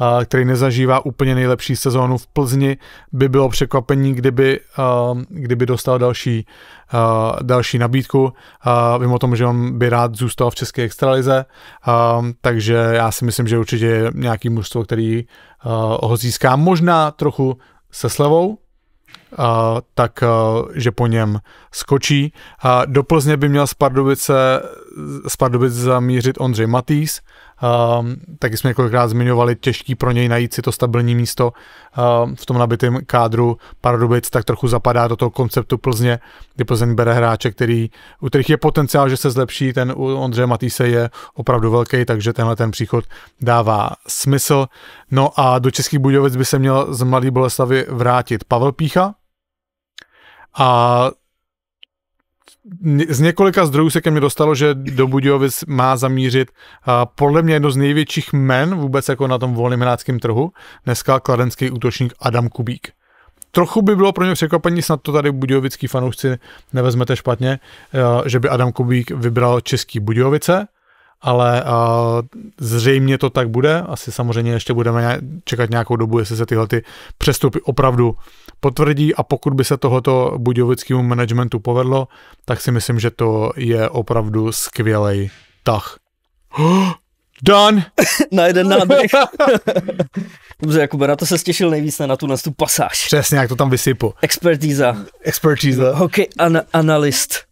uh, který nezažívá úplně nejlepší sezónu v Plzni. By bylo překvapení, kdyby, uh, kdyby dostal další, uh, další nabídku. Uh, vím o tom, že on by rád zůstal v České extralize, uh, takže já si myslím, že určitě je nějaký mužstvo, který uh, ho získá možná trochu se slevou, a tak že po něm skočí. Do Plzně by měl z Pardubice, z Pardubice zamířit Ondřej Matýs, Um, taky jsme několikrát zmiňovali, těžký pro něj najít si to stabilní místo um, v tom nabitém kádru Pardubic, tak trochu zapadá do toho konceptu Plzně, kdy Plzeň bere hráče, který, u kterých je potenciál, že se zlepší, ten u Ondřeje Matýse je opravdu velký, takže tenhle ten příchod dává smysl. No a do Českých Budějovic by se měl z Mladý Boleslavy vrátit Pavel Pícha, a z několika zdrojů se ke mně dostalo, že do Budějovic má zamířit uh, podle mě jedno z největších men vůbec jako na tom volném hráckém trhu, dneska kladenský útočník Adam Kubík. Trochu by bylo pro ně překvapení, snad to tady budějovický fanoušci nevezmete špatně, uh, že by Adam Kubík vybral český Budějovice, ale uh, zřejmě to tak bude. Asi samozřejmě ještě budeme čekat nějakou dobu, jestli se tyhle ty přestupy opravdu potvrdí a pokud by se tohoto budějovickému managementu povedlo, tak si myslím, že to je opravdu skvělý tah. Dan! na jeden nádech. Dobře, Jakube, na to se stěšil nejvíc, ne na tu, na tu pasáž. Přesně, jak to tam vysypu. Expertíza. Expertíza. Hokej an- analyst.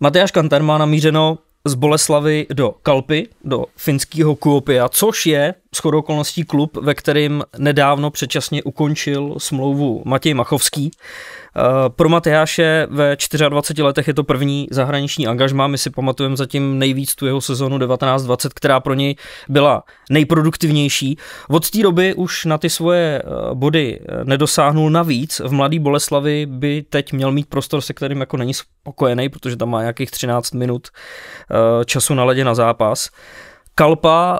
Matyáš Kantar má namířeno z Boleslavy do Kalpy, do finského Kuopia, což je shodou okolností klub, ve kterým nedávno předčasně ukončil smlouvu Matěj Machovský. Eh, pro Matyáše ve 24 letech je to první zahraniční angažma. My si pamatujeme zatím nejvíc tu jeho sezonu 19-20, která pro něj byla nejproduktivnější. Od té doby už na ty svoje eh, body eh, nedosáhnul navíc. V Mladý Boleslavi by teď měl mít prostor, se kterým jako není spokojený, protože tam má nějakých 13 minut času na ledě na zápas. Kalpa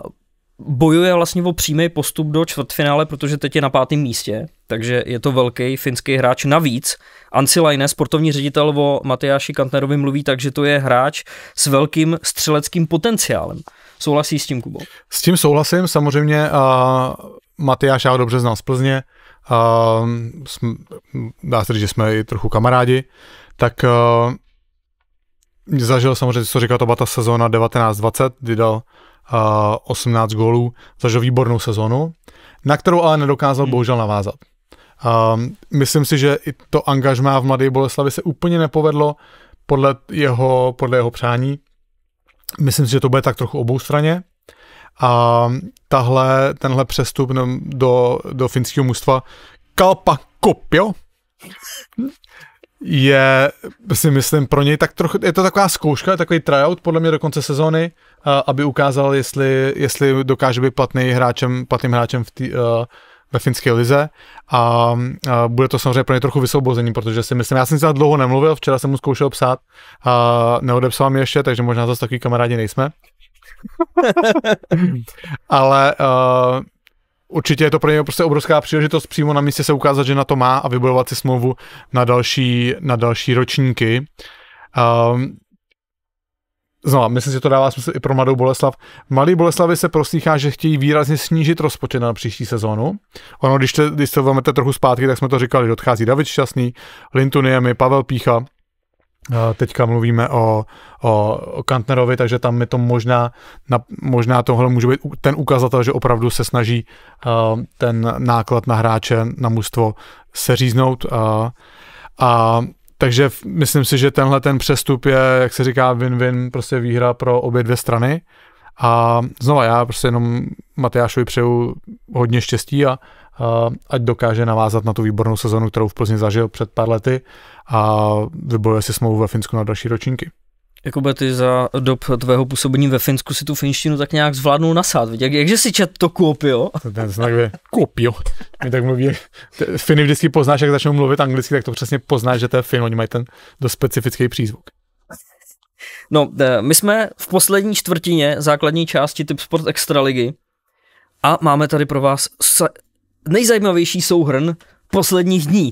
bojuje vlastně o přímý postup do čtvrtfinále, protože teď je na pátém místě takže je to velký finský hráč. Navíc Ancilaine, sportovní ředitel o Matyáši Kantnerovi mluví tak, že to je hráč s velkým střeleckým potenciálem. Souhlasí s tím, Kubo? S tím souhlasím, samozřejmě a Matyáš já dobře znám z Plzně, a jsme, dá se říct, že jsme i trochu kamarádi, tak zažil samozřejmě, co říká to ta sezóna 19-20, kdy dal 18 gólů, zažil výbornou sezónu, na kterou ale nedokázal mhm. bohužel navázat myslím si, že i to angažmá v Mladé Boleslavi se úplně nepovedlo podle jeho, podle jeho přání. Myslím si, že to bude tak trochu oboustraně. A tahle, tenhle přestup do, do finského mužstva Kalpa Kopio je, si myslím, pro něj tak trochu, je to taková zkouška, takový tryout podle mě do konce sezóny, aby ukázal, jestli, jestli dokáže být platný hráčem, platným hráčem v, tý, ve finské lize a, a bude to samozřejmě pro ně trochu vysvobození, protože si myslím, já jsem si za dlouho nemluvil, včera jsem mu zkoušel psát a neodepsal mi ještě, takže možná zase takový kamarádi nejsme. Ale uh, určitě je to pro něj prostě obrovská příležitost přímo na místě se ukázat, že na to má a vybudovat si smlouvu na další, na další ročníky. Um, Znova, myslím, že to dává smysl i pro mladou Boleslav. Malý Boleslavy se proslýchá, že chtějí výrazně snížit rozpočet na příští sezónu. Ono, když, te, když se vezmete trochu zpátky, tak jsme to říkali, že odchází David Šťastný, Lintuniemi, Pavel Pícha, Teďka mluvíme o, o, o Kantnerovi, takže tam je to možná, na, možná tohle může být ten ukazatel, že opravdu se snaží uh, ten náklad na hráče, na mužstvo seříznout. Uh, a takže myslím si, že tenhle ten přestup je, jak se říká, win-win, prostě výhra pro obě dvě strany. A znova já prostě jenom Matyášovi přeju hodně štěstí a, a ať dokáže navázat na tu výbornou sezonu, kterou v Plzni zažil před pár lety a vybojuje si smlouvu ve Finsku na další ročníky. Jakube, ty za dob tvého působení ve Finsku si tu finštinu tak nějak zvládnul nasát, Jak, jakže si čet to kopio? Ten znak je kopio. My tak mluví, Finy vždycky poznáš, jak začnou mluvit anglicky, tak to přesně poznáš, že to je Fin, oni mají ten do specifický přízvuk. No, eh, my jsme v poslední čtvrtině základní části Typ Sport Extraligy a máme tady pro vás nejzajímavější souhrn posledních dní.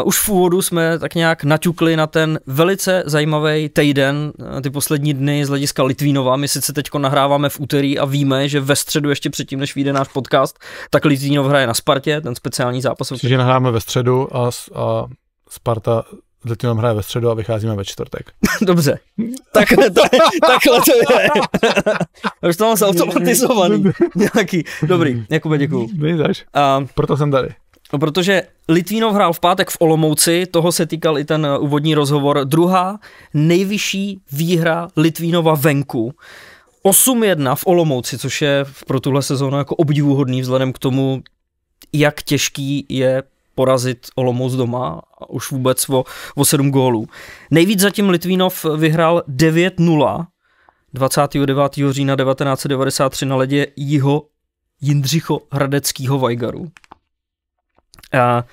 Uh, už v úvodu jsme tak nějak naťukli na ten velice zajímavý týden, eh, ty poslední dny z hlediska Litvínova. My sice teď nahráváme v úterý a víme, že ve středu ještě předtím, než vyjde náš podcast, tak Litvínov hraje na Spartě, ten speciální zápas. Takže nahráme ve středu a, a Sparta s hraje ve středu a vycházíme ve čtvrtek. Dobře, takhle to je. Takhle to je. Už to mám zautomatizovaný. Nějaký. Dobrý, Jakube, děkuju. Nejdaš. Proto jsem tady. No protože Litvínov hrál v pátek v Olomouci, toho se týkal i ten eh, úvodní rozhovor. Druhá nejvyšší výhra Litvínova venku. 8-1 v Olomouci, což je pro tuhle sezónu jako obdivuhodný vzhledem k tomu, jak těžký je porazit Olomouc doma, už vůbec o, o 7 gólů. Nejvíc zatím Litvínov vyhrál 9-0 29. října 1993 na ledě Jiho Jindřicho Hradeckýho Vajgaru. Nikola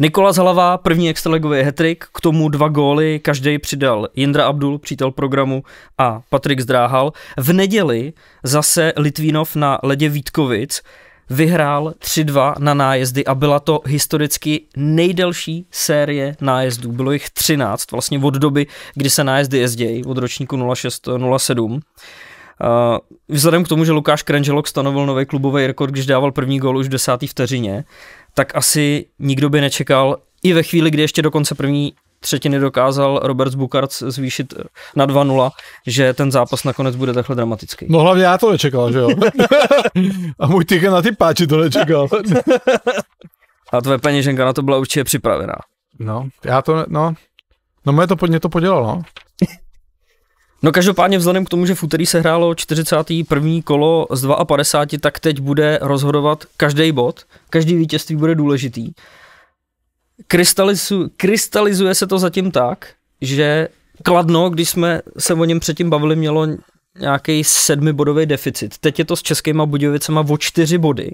Nikolas Hlava, první extraligový hetrik, k tomu dva góly, každý přidal Jindra Abdul, přítel programu, a Patrik Zdráhal. V neděli zase Litvínov na ledě Vítkovic vyhrál 3-2 na nájezdy a byla to historicky nejdelší série nájezdů. Bylo jich 13 vlastně od doby, kdy se nájezdy jezdějí, od ročníku 06-07. Uh, vzhledem k tomu, že Lukáš Krenželok stanovil nový klubový rekord, když dával první gól už v desátý vteřině, tak asi nikdo by nečekal, i ve chvíli, kdy ještě do konce první třetiny dokázal Robert Bukart zvýšit eh, na 2-0, že ten zápas nakonec bude takhle dramatický. No hlavně já to nečekal, že jo? A můj tyka na ty páči to nečekal. A tvoje peněženka na to byla určitě připravená. No, já to, no, no mě to, mě to podělalo. No. No každopádně vzhledem k tomu, že v úterý se hrálo 41. kolo z 52, tak teď bude rozhodovat každý bod, každý vítězství bude důležitý. Krystalizu, krystalizuje se to zatím tak, že Kladno, když jsme se o něm předtím bavili, mělo nějaký sedmibodový deficit. Teď je to s českýma Budějovicema o čtyři body.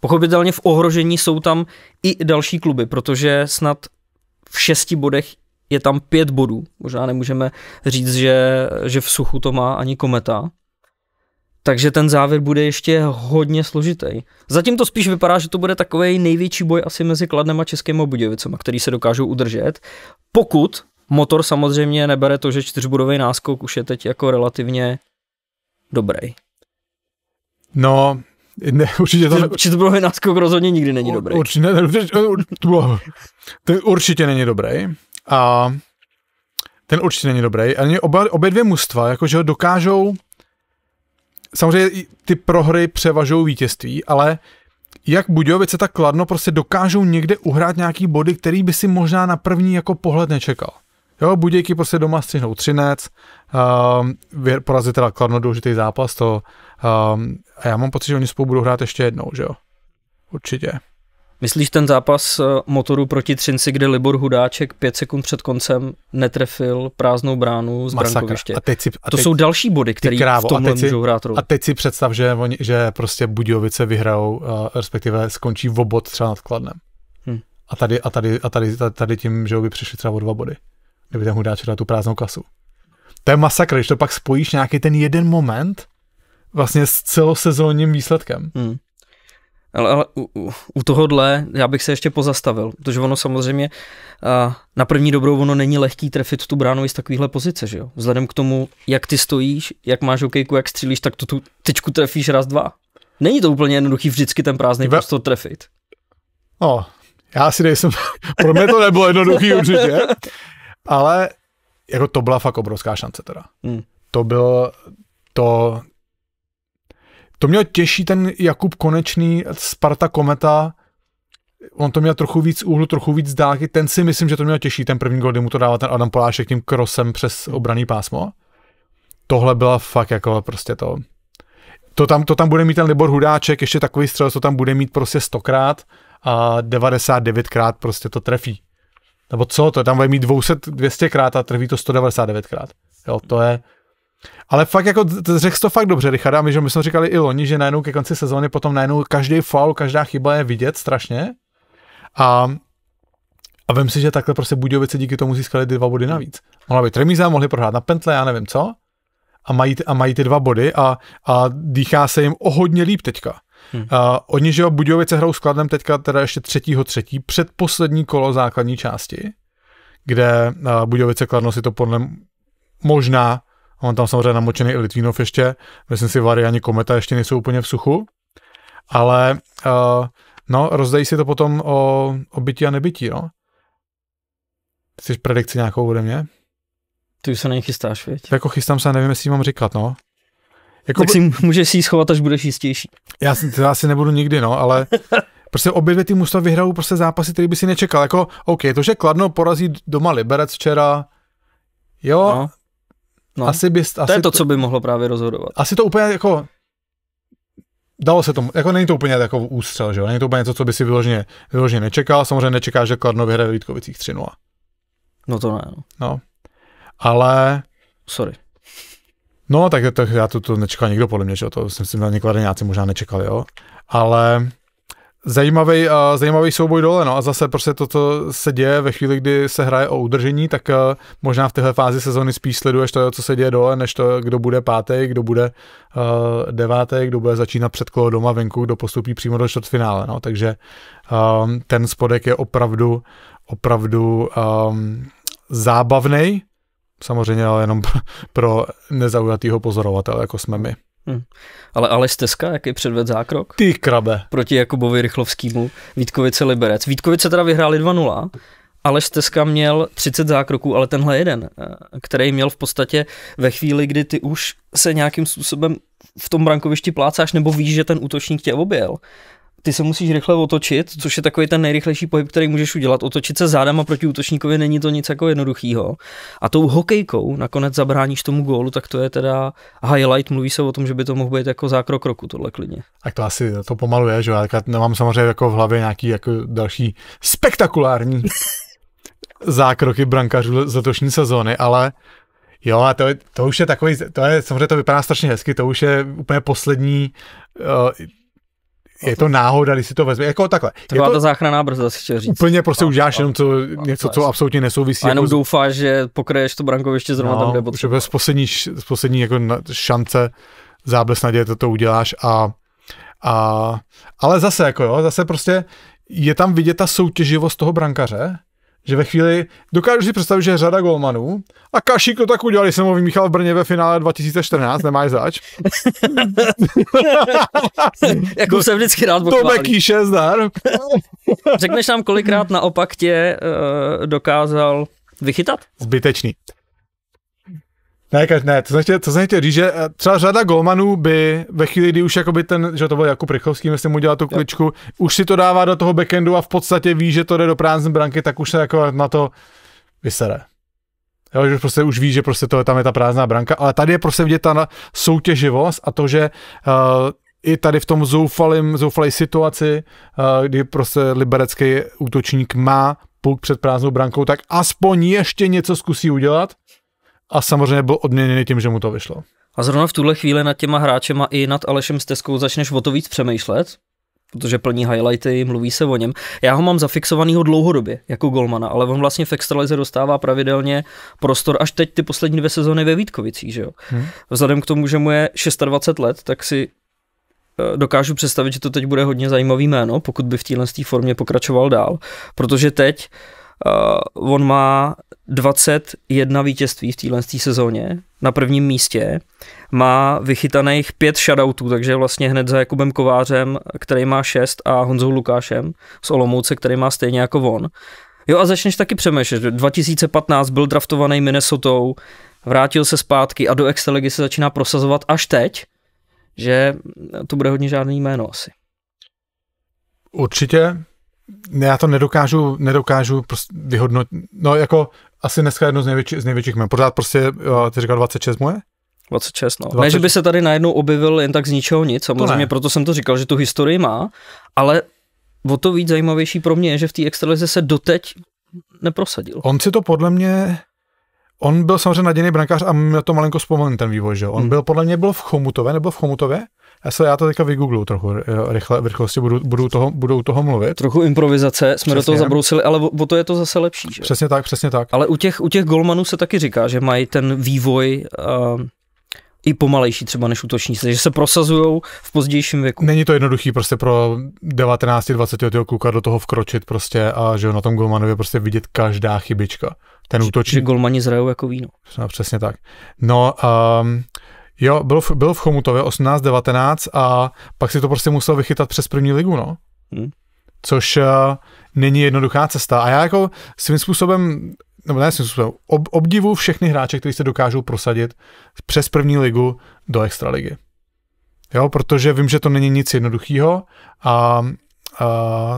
Pochopitelně v ohrožení jsou tam i další kluby, protože snad v šesti bodech je tam pět bodů. Možná nemůžeme říct, že, že v suchu to má ani kometa. Takže ten závěr bude ještě hodně složitý. Zatím to spíš vypadá, že to bude takový největší boj asi mezi Kladnem a Českým Budějovicema, který se dokážou udržet. Pokud motor samozřejmě nebere to, že čtyřbodový náskok už je teď jako relativně dobrý. No, ne, určitě to... Čtyřbodový náskok rozhodně nikdy není dobrý. Určitě, ne, určitě, určitě, určitě není dobrý. A ten určitě není dobrý. Ani oba, obě dvě mužstva, jakože dokážou, samozřejmě ty prohry převažují vítězství, ale jak Budějovice, tak Kladno prostě dokážou někde uhrát nějaký body, který by si možná na první jako pohled nečekal. Jo, Budějky prostě doma střihnou Třinec, uh, porazí teda Kladno důležitý zápas, to, um, a já mám pocit, že oni spolu budou hrát ještě jednou, že jo? Určitě. Myslíš ten zápas eh, motoru proti Třinci, kde Libor Hudáček pět sekund před koncem netrefil prázdnou bránu z Masakra. brankoviště? A teď si, a teď, to jsou další body, které v tomhle a si, můžou hrát roli. A teď si představ, že, oni, že prostě Budějovice vyhrajou, eh, respektive skončí v obod třeba nad Kladnem. Hmm. A, tady, a, tady, a tady, tady, tady tím, že by přišli třeba o dva body, kdyby ten Hudáček dal tu prázdnou kasu. To je masakr, když to pak spojíš nějaký ten jeden moment vlastně s celosezónním výsledkem. Hmm. Ale, ale u, u tohohle já bych se ještě pozastavil, protože ono samozřejmě a, na první dobrou ono není lehký trefit tu bránu i z takovéhle pozice, že jo? Vzhledem k tomu, jak ty stojíš, jak máš okejku, jak střílíš, tak tu, tu tyčku trefíš raz, dva. Není to úplně jednoduchý vždycky ten prázdný Iba... prostor trefit. No, já si nejsem, pro mě to nebylo jednoduchý určitě, ale jako to byla fakt obrovská šance teda. Hmm. To byl, to, to mě těší ten Jakub Konečný, Sparta Kometa, on to měl trochu víc úhlu, trochu víc dálky, ten si myslím, že to měl těžší, ten první gol, kdy mu to dává ten Adam Polášek tím krosem přes obraný pásmo. Tohle byla fakt jako prostě to, to tam, to tam bude mít ten Libor Hudáček, ještě takový střel, co tam bude mít prostě stokrát a 99krát prostě to trefí. Nebo co, to tam bude mít 200, 200krát a trefí to 199krát. Jo, to je, ale fakt jako, řekl to fakt dobře, Richarda, my, že my jsme říkali i loni, že najednou ke konci sezóny potom najednou každý foul, každá chyba je vidět strašně. A, a vím si, že takhle prostě Budějovice díky tomu získali ty dva body navíc. Mohla být remíza, mohli prohrát na pentle, já nevím co. A mají, a mají ty dva body a, a dýchá se jim o hodně líp teďka. Hmm. Uh, oni, že Budějovice hrajou skladem teďka teda ještě třetího třetí, předposlední kolo základní části, kde Budějovice Kladno si to podle možná On tam samozřejmě namočený i Litvinov ještě. Myslím si, Vary ani Kometa ještě nejsou úplně v suchu. Ale uh, no, rozdají si to potom o, o bytí a nebytí, no. Chceš predikci nějakou ode mě? Ty už se chystáš, věď? Jako chystám se, nevím, jestli mám říkat, no. Jako tak si můžeš si ji schovat, až budeš jistější. Já si, to asi nebudu nikdy, no, ale prostě obě dvě ty mužstva vyhrajou prostě zápasy, který by si nečekal. Jako, OK, to, že Kladno porazí doma Liberec včera, jo, no. No, asi bys, asi to je to, co by mohlo právě rozhodovat. Asi to úplně jako dalo se tomu, jako není to úplně jako ústřel, že jo? Není to úplně něco, co by si vyloženě, vyloženě nečekal. Samozřejmě nečekáš, že Kladno vyhraje Vítkovicích 3-0. No to ne. No. no. Ale... Sorry. No, tak, tak já to, to nečekal nikdo podle mě, že jo? To jsem si na Kladeňáci možná nečekali, jo? Ale Zajímavý, uh, zajímavý souboj dole, no a zase prostě to, co se děje ve chvíli, kdy se hraje o udržení, tak uh, možná v téhle fázi sezony spíš sleduješ to, co se děje dole, než to, kdo bude pátý, kdo bude uh, devátý, kdo bude začínat předkolo doma venku, kdo postupí přímo do čtvrtfinále, no, takže um, ten spodek je opravdu, opravdu um, zábavný, samozřejmě ale jenom pro nezaujatýho pozorovatele, jako jsme my. Hmm. Ale Ale Teska jaký předved zákrok? Ty krabe. Proti Jakubovi Rychlovskému, Vítkovice Liberec. Vítkovice teda vyhráli 2-0, ale Steska měl 30 zákroků, ale tenhle jeden, eh, který měl v podstatě ve chvíli, kdy ty už se nějakým způsobem v tom brankovišti plácáš nebo víš, že ten útočník tě objel, ty se musíš rychle otočit, což je takový ten nejrychlejší pohyb, který můžeš udělat. Otočit se zádama proti útočníkovi není to nic jako jednoduchého. A tou hokejkou nakonec zabráníš tomu gólu, tak to je teda highlight. Mluví se o tom, že by to mohl být jako zákrok roku tohle klidně. Tak to asi to pomalu, je, že já nemám samozřejmě jako v hlavě nějaký jako další spektakulární zákroky brankářů z letošní sezóny, ale Jo, a to, to už je takový, to je, samozřejmě to vypadá strašně hezky, to už je úplně poslední uh, je to náhoda, když si to vezme. Jako takhle. je to, ta záchranná brzda, si chtěl říct. Úplně prostě no, uděláš no, jenom co, no, něco, co absolutně nesouvisí. A jenom jako... doufáš, že pokraješ to brankoviště zrovna no, tam, kde potřeba. Že z poslední, z poslední jako šance zábles naděje to, to uděláš a, a ale zase jako jo, zase prostě je tam vidět ta soutěživost toho brankaře, že ve chvíli, dokážu si představit, že je řada golmanů a Kašík to tak udělali, jsem ho vymíchal v Brně ve finále 2014, nemáš zač. Jakou jsem vždycky rád To Bekíše, zdar. Řekneš nám, kolikrát naopak tě uh, dokázal vychytat? Zbytečný. Ne, ne, to jsem, chtěl, to jsem chtěl říct, že eh, třeba řada golmanů by ve chvíli, kdy už jakoby ten, že to byl Jakub Rychlovský, myslím, mu dělal tu kličku, jo. už si to dává do toho backendu a v podstatě ví, že to jde do prázdné branky, tak už se jako na to vysere. Jo, že prostě už ví, že prostě to, tam je ta prázdná branka, ale tady je prostě vidět ta soutěživost a to, že uh, i tady v tom zoufalém, zoufalé situaci, uh, kdy prostě liberecký útočník má půl před prázdnou brankou, tak aspoň ještě něco zkusí udělat, a samozřejmě byl odměněný tím, že mu to vyšlo. A zrovna v tuhle chvíli nad těma hráčema i nad Alešem Steskou začneš o to víc přemýšlet, protože plní highlighty, mluví se o něm. Já ho mám zafixovanýho dlouhodobě jako golmana, ale on vlastně v extralize dostává pravidelně prostor až teď ty poslední dvě sezony ve Vítkovicích, že jo. Hmm. Vzhledem k tomu, že mu je 26 let, tak si eh, dokážu představit, že to teď bude hodně zajímavý jméno, pokud by v téhle formě pokračoval dál, protože teď uh, on má 21 vítězství v téhle sezóně na prvním místě. Má vychytaných pět shoutoutů, takže vlastně hned za Jakubem Kovářem, který má šest, a Honzou Lukášem z Olomouce, který má stejně jako on. Jo a začneš taky přemýšlet. 2015 byl draftovaný Minnesota, vrátil se zpátky a do Extraligy se začíná prosazovat až teď, že to bude hodně žádný jméno asi. Určitě, já to nedokážu, nedokážu prostě vyhodnotit. No jako asi dneska jedno z, největši, z největších jmen. Pořád prostě, ty říkal 26 moje? 26, no. 26. Ne, že by se tady najednou objevil jen tak z ničeho nic, samozřejmě, proto jsem to říkal, že tu historii má, ale o to víc zajímavější pro mě je, že v té extralize se doteď neprosadil. On si to podle mě On byl samozřejmě nadějný brankář a mě to malinko vzpomíná ten vývoj, že On hmm. byl, podle mě byl v Chomutově, nebo v Chomutově? Já, se, já to teďka vygooglu trochu eh, rychle, v rychlosti budu, budu toho, budu toho mluvit. Trochu improvizace jsme přesně. do toho zabrousili, ale o, o to je to zase lepší. Že? Přesně tak, přesně tak. Ale u těch, u těch golmanů se taky říká, že mají ten vývoj uh, i pomalejší třeba než útočníci, že se prosazují v pozdějším věku. Není to jednoduchý prostě pro 19-20 letého kluka do toho vkročit prostě a že na tom golmanově prostě vidět každá chybička. Ten že, útočník. Že golmani zrajou jako víno. No, přesně tak. No, um, jo, byl v, byl v Chomutově 18-19 a pak si to prostě musel vychytat přes první ligu, no. Hmm. Což uh, není jednoduchá cesta. A já jako svým způsobem nebo ne způsobem, ob, obdivu všechny hráče, kteří se dokážou prosadit přes první ligu do extraligy. Jo, protože vím, že to není nic jednoduchého a, a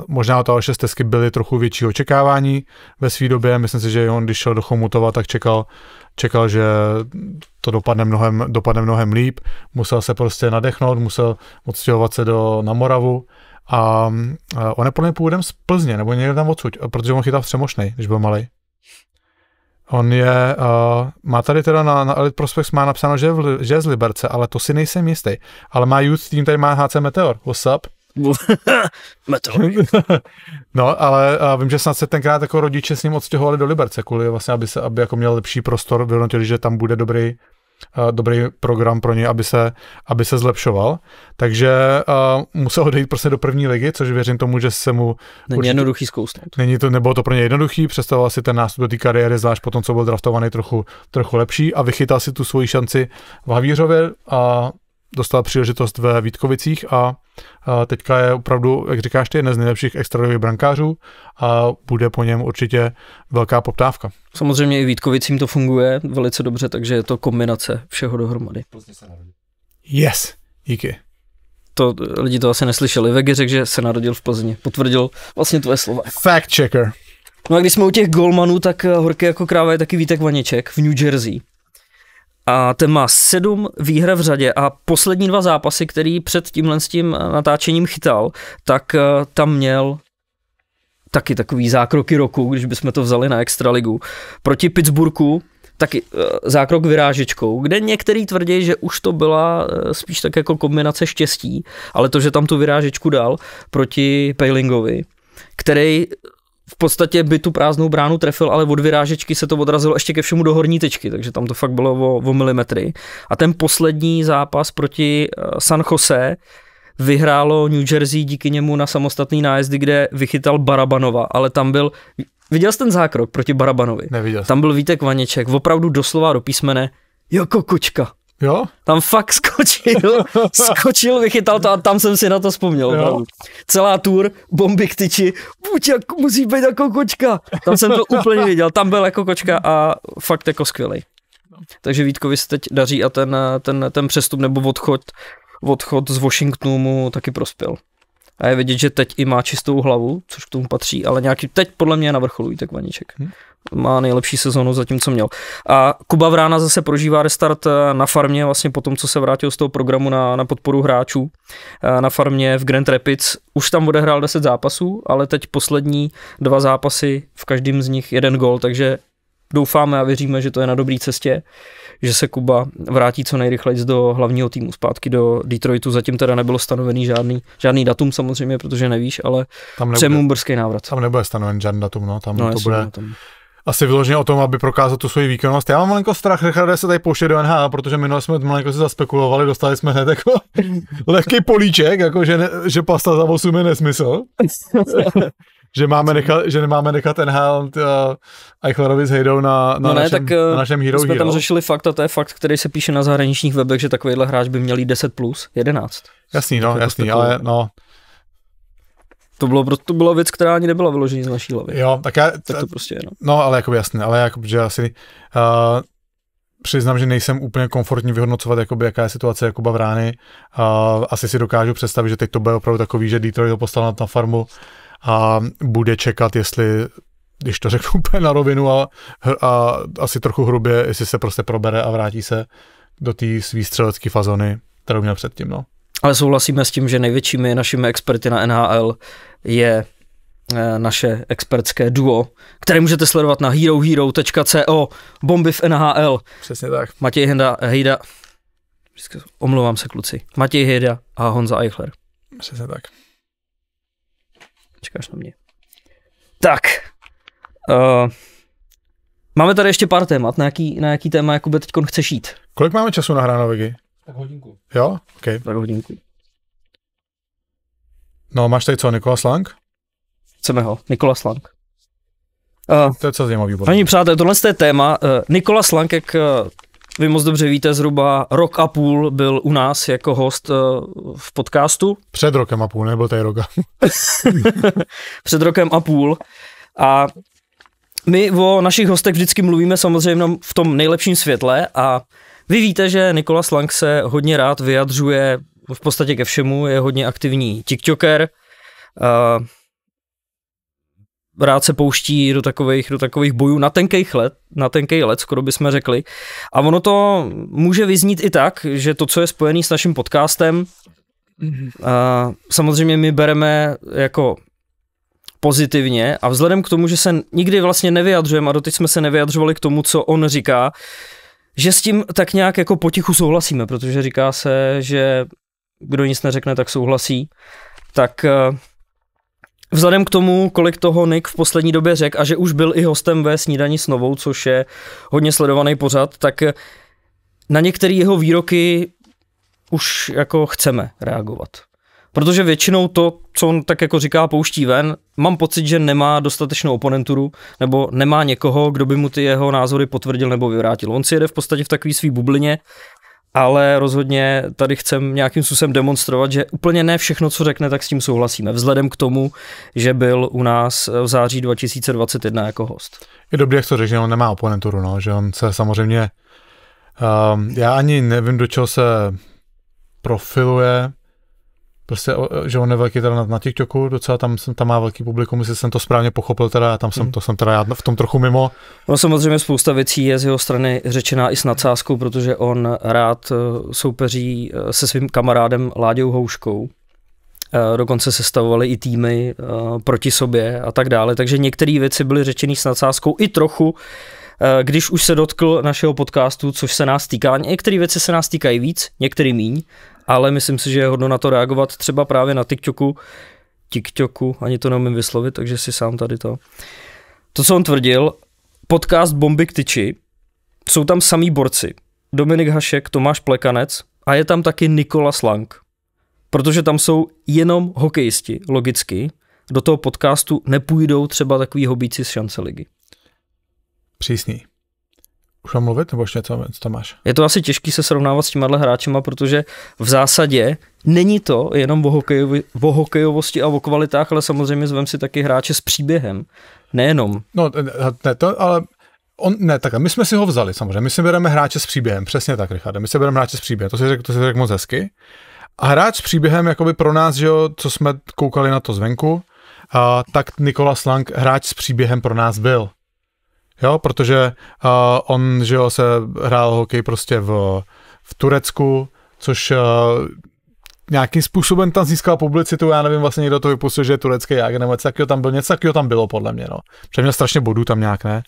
možná to Aleše Stesky byly trochu větší očekávání ve své době. Myslím si, že on, když šel do Chomutova, tak čekal, čekal, že to dopadne mnohem, dopadne mnohem líp. Musel se prostě nadechnout, musel odstěhovat se do, na Moravu a, a on je podle mě původem z Plzně, nebo někde tam odsud, protože on chytal v Třemošnej, když byl malý. On je, uh, má tady teda na, na Elite Prospects má napsáno, že, v, že je z Liberce, ale to si nejsem jistý. Ale má Youth Team, tady má HC Meteor. What's up? Meteor. no, ale uh, vím, že snad se tenkrát jako rodiče s ním odstěhovali do Liberce, kvůli vlastně, aby, se, aby jako měl lepší prostor, vyhodnotili, že tam bude dobrý Eh, dobrý program pro ně, aby se, aby se zlepšoval. Takže uh, musel odejít prostě do první ligy, což věřím tomu, že se mu... Není určitě, jednoduchý zkousnout. Není to, nebylo to pro ně jednoduchý, představoval si ten nástup do té kariéry, zvlášť potom, co byl draftovaný trochu, trochu lepší a vychytal si tu svoji šanci v Havířově a dostal příležitost ve Vítkovicích a teďka je opravdu, jak říkáš, jeden z nejlepších extraligových brankářů a bude po něm určitě velká poptávka. Samozřejmě i Vítkovicím to funguje velice dobře, takže je to kombinace všeho dohromady. Yes, díky. To lidi to asi neslyšeli. Vegy řekl, že se narodil v Plzni. Potvrdil vlastně tvoje slova. Fact checker. No a když jsme u těch golmanů, tak eh, horký jako kráva je taky Vítek Vaněček v New Jersey a ten má sedm výher v řadě a poslední dva zápasy, který před tímhle s tím eh, natáčením chytal, tak eh, tam měl taky takový zákroky roku, když bychom to vzali na extraligu. Proti Pittsburghu taky eh, zákrok vyrážečkou, kde některý tvrdí, že už to byla spíš tak jako kombinace štěstí, ale to, že tam tu vyrážečku dal proti Pejlingovi, který v podstatě by tu prázdnou bránu trefil, ale od vyrážečky se to odrazilo ještě ke všemu do horní tečky, takže tam to fakt bylo o, o milimetry. A ten poslední zápas proti eh, San Jose, vyhrálo New Jersey díky němu na samostatný nájezdy, kde vychytal Barabanova, ale tam byl, viděl jsi ten zákrok proti Barabanovi? Neviděl. Tam byl Vítek Vaněček, opravdu doslova do písmene, jako kočka. Jo? Tam fakt skočil, skočil, vychytal to a tam jsem si na to vzpomněl. Jo? Celá tour, bomby k tyči, buď jak musí být jako kočka. Tam jsem to úplně viděl, tam byl jako kočka a fakt jako skvělý. Takže Vítkovi se teď daří a ten, ten, ten přestup nebo odchod, odchod z Washingtonu mu taky prospěl a je vidět, že teď i má čistou hlavu, což k tomu patří, ale nějaký teď podle mě je na vrcholu tak Vaníček. Hmm. Má nejlepší sezonu zatím, co měl. A Kuba Vrána zase prožívá restart eh, na farmě, vlastně po tom, co se vrátil z toho programu na, na podporu hráčů eh, na farmě v Grand Rapids. Už tam odehrál 10 zápasů, ale teď poslední dva zápasy, v každém z nich jeden gol, takže doufáme a věříme, že to je na dobré cestě že se Kuba vrátí co nejrychleji do hlavního týmu zpátky do Detroitu. Zatím teda nebylo stanovený žádný, žádný datum samozřejmě, protože nevíš, ale tam nebude, mu brzký návrat. Tam nebude stanoven žádný datum, no, tam no, to bude... No, tam asi vyloženě o tom, aby prokázal tu svoji výkonnost. Já mám malinko strach, Richard, se tady pouštět do NHL, protože minule jsme malinko si zaspekulovali, dostali jsme hned jako lehký políček, jako že, ne, že pasta za 8 je nesmysl. že, máme nechat, že nemáme nechat ten Helm eh, a Eichlerovi s Hejdou na, na, no ne, našem, tak, eh, na našem Hero jsme Hero. tam řešili fakt a to je fakt, který se píše na zahraničních webech, že takovýhle hráč by měl 10+, plus, 11. Jasný, no, jako jasný, to ale no, to bylo, to bylo věc, která ani nebyla vyložená z naší hlavy. Jo, tak já... Tak to prostě jenom. no. no ale jako jasné, ale jako, že asi uh, přiznám, že nejsem úplně komfortní vyhodnocovat, jakoby, jaká je situace Jakuba Vrány. Uh, asi si dokážu představit, že teď to bude opravdu takový, že Detroit ho postal na farmu a bude čekat, jestli když to řeknu úplně na rovinu a, a asi trochu hrubě, jestli se prostě probere a vrátí se do té svý střelecké fazony, kterou měl předtím. No. Ale souhlasíme s tím, že největšími našimi experty na NHL je eh, naše expertské duo, které můžete sledovat na herohero.co bomby v NHL. Přesně tak. Matěj Henda, Hejda, omlouvám se kluci, Matěj Hejda a Honza Eichler. Přesně tak čekáš na mě. Tak. Uh, máme tady ještě pár témat, na jaký, na jaký téma Jakube teď chceš jít. Kolik máme času na hráno, Vigy? Tak hodinku. Jo? Okay. Tak hodinku. No, máš tady co, Nikola Slang? Chceme ho, Nikola Slang. Uh, to je co zajímavý bod. Paní přátelé, tohle je téma. Uh, Nikola Slank, jak uh, vy moc dobře víte, zhruba rok a půl byl u nás jako host eh, v podcastu. Před rokem a půl, nebyl tady roka. Před rokem a půl. A my o našich hostech vždycky mluvíme samozřejmě v tom nejlepším světle a vy víte, že Nikolas Lang se hodně rád vyjadřuje v podstatě ke všemu, je hodně aktivní tiktoker, eh, rád se pouští do takových, do takových bojů na tenkej let, na tenkej let, skoro bychom řekli. A ono to může vyznít i tak, že to, co je spojené s naším podcastem, mhm. a samozřejmě my bereme jako pozitivně a vzhledem k tomu, že se nikdy vlastně nevyjadřujeme a doteď jsme se nevyjadřovali k tomu, co on říká, že s tím tak nějak jako potichu souhlasíme, protože říká se, že kdo nic neřekne, tak souhlasí, tak eh, Vzhledem k tomu, kolik toho Nick v poslední době řekl a že už byl i hostem ve snídani s Novou, což je hodně sledovaný pořad, tak na některé jeho výroky už jako chceme reagovat. Protože většinou to, co on tak jako říká, pouští ven, mám pocit, že nemá dostatečnou oponenturu, nebo nemá někoho, kdo by mu ty jeho názory potvrdil nebo vyvrátil. On si jede v podstatě v takové své bublině ale rozhodně tady chcem nějakým způsobem demonstrovat, že úplně ne všechno, co řekne, tak s tím souhlasíme, vzhledem k tomu, že byl u nás eh, v září 2021 jako host. Je dobrý, jak to řekl, že on nemá oponenturu, no, že on se samozřejmě, um, já ani nevím, do čeho se profiluje, prostě, že on je velký teda na, na TikToku, docela tam, tam má velký publikum, jestli jsem to správně pochopil, teda já tam jsem, mm. to jsem teda já v tom trochu mimo. No samozřejmě spousta věcí je z jeho strany řečená i s nadsázkou, protože on rád eh, soupeří eh, se svým kamarádem Láďou Houškou, eh, dokonce se stavovaly i týmy proti sobě a tak dále, takže některé věci byly řečené s nadsázkou i trochu když už se dotkl našeho podcastu, což se nás týká, některé věci se nás týkají víc, některé míň, ale myslím si, že je hodno na to reagovat třeba právě na TikToku, TikToku, ani to neumím vyslovit, takže si sám tady to. To, co on tvrdil, podcast Bomby k tyči, jsou tam samý borci. Dominik Hašek, Tomáš Plekanec a je tam taky Nikola Slank. Protože tam jsou jenom hokejisti, logicky. Do toho podcastu nepůjdou třeba takový hobíci z šance ligy. Přísný. Už mám mluvit, nebo ještě co tam máš? Je to asi těžké se srovnávat s těma hráčema, protože v zásadě není to jenom o, hokejovi, o hokejovosti a o kvalitách, ale samozřejmě zvem si taky hráče s příběhem. Nejenom. No, ne to, ale On, ne, tak my jsme si ho vzali samozřejmě. My si bereme hráče s příběhem, přesně tak, Richard, My si bereme hráče s příběhem, to si řekl, to moc hezky. A hráč s příběhem, jakoby pro nás, že jo, co jsme koukali na to zvenku, a, tak Nikola Slank, hráč s příběhem pro nás byl. Jo, protože uh, on, že jo, se hrál hokej prostě v, v Turecku, což uh, nějakým způsobem tam získal publicitu, já nevím, vlastně někdo to vypustil, že je turecký jak nebo něco takového tam bylo, něco takového tam bylo podle mě, no. Přeměl strašně bodů tam nějak, ne?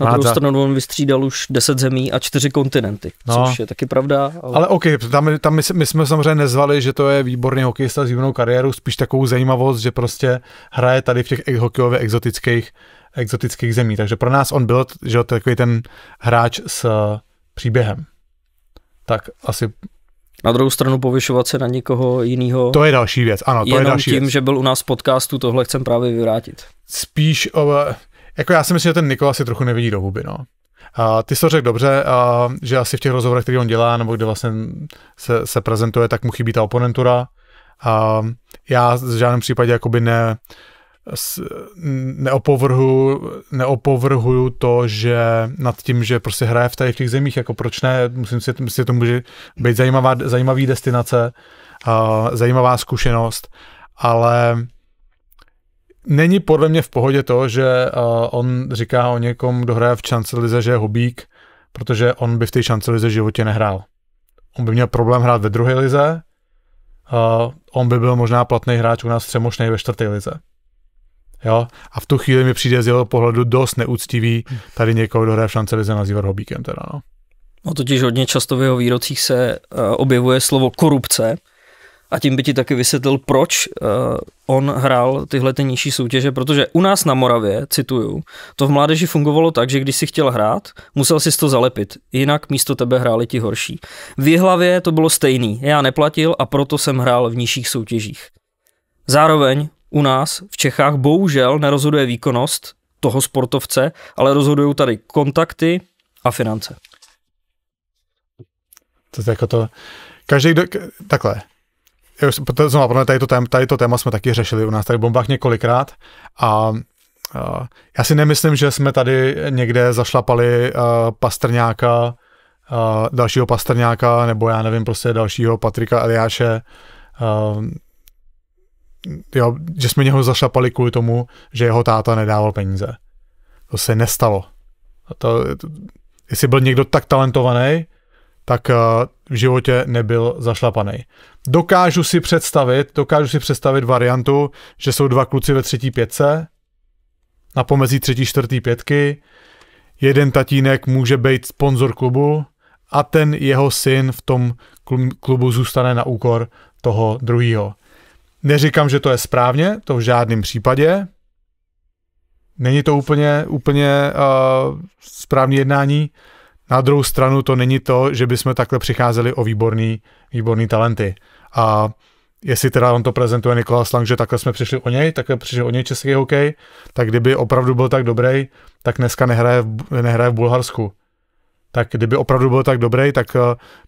Na druhou stranu on vystřídal už 10 zemí a 4 kontinenty, no. což je taky pravda. Ale, ale OK, tam, tam my, my jsme samozřejmě nezvali, že to je výborný hokejista s jinou kariérou, spíš takovou zajímavost, že prostě hraje tady v těch e- hokejově exotických exotických zemí. Takže pro nás on byl že takový ten hráč s eh, příběhem. Tak asi na druhou stranu povyšovat se na někoho jiného. To je další věc, ano, to jenom je další tím, věc. že byl u nás v podcastu, tohle chcem právě vyvrátit. Spíš, o, eh, jako já si myslím, že ten Nikola si trochu nevidí do huby, no. A ty jsi to řekl dobře, a, eh, že asi v těch rozhovorech, který on dělá, nebo kde vlastně se, se prezentuje, tak mu chybí ta oponentura. A já v žádném případě jakoby ne, neopovrhu, neopovrhuju to, že nad tím, že prostě hraje v těch zemích, jako proč ne, musím si, myslím, že to může být zajímavá, zajímavý destinace, uh, zajímavá zkušenost, ale není podle mě v pohodě to, že uh, on říká o někom, kdo hraje v Chancelize, že je hobík, protože on by v té Chancelize životě nehrál. On by měl problém hrát ve druhé lize, uh, on by byl možná platný hráč u nás Třemošnej ve čtvrté lize. Jo? A v tu chvíli mi přijde z jeho pohledu dost neúctivý tady někoho, kdo hraje v šance lize nazývat hobíkem teda, no. No totiž hodně často v jeho výrocích se uh, objevuje slovo korupce a tím by ti taky vysvětlil, proč uh, on hrál tyhle ty nižší soutěže, protože u nás na Moravě, cituju, to v mládeži fungovalo tak, že když si chtěl hrát, musel si to zalepit, jinak místo tebe hráli ti horší. V hlavě to bylo stejný, já neplatil a proto jsem hrál v nižších soutěžích. Zároveň u nás v Čechách bohužel nerozhoduje výkonnost toho sportovce, ale rozhodují tady kontakty a finance. To je jako to, každý, kdo, takhle, to, tady, to téma, tady to téma jsme taky řešili u nás tady v bombách několikrát a Uh, já si nemyslím, že jsme tady někde zašlapali uh, pastrňáka, uh, dalšího pastrňáka, nebo já nevím, prostě dalšího Patrika Eliáše, jo, že jsme něho zašlapali kvůli tomu, že jeho táta nedával peníze. To se nestalo. A to, to, jestli byl někdo tak talentovaný, tak eh, v životě nebyl zašlapaný. Dokážu si představit, dokážu si představit variantu, že jsou dva kluci ve třetí pětce, na pomezí třetí, čtvrtý pětky, jeden tatínek může být sponzor klubu a ten jeho syn v tom klubu zůstane na úkor toho druhého. Neříkám, že to je správně, to v žádném případě. Není to úplně, úplně uh, eh, správné jednání. Na druhou stranu to není to, že bychom takhle přicházeli o výborný, výborný talenty. A jestli teda on to prezentuje Nikolas Lang, že takhle jsme přišli o něj, takhle přišel o něj český hokej, tak kdyby opravdu byl tak dobrý, tak dneska nehraje v, nehraje v Bulharsku tak kdyby opravdu byl tak dobrý, tak eh,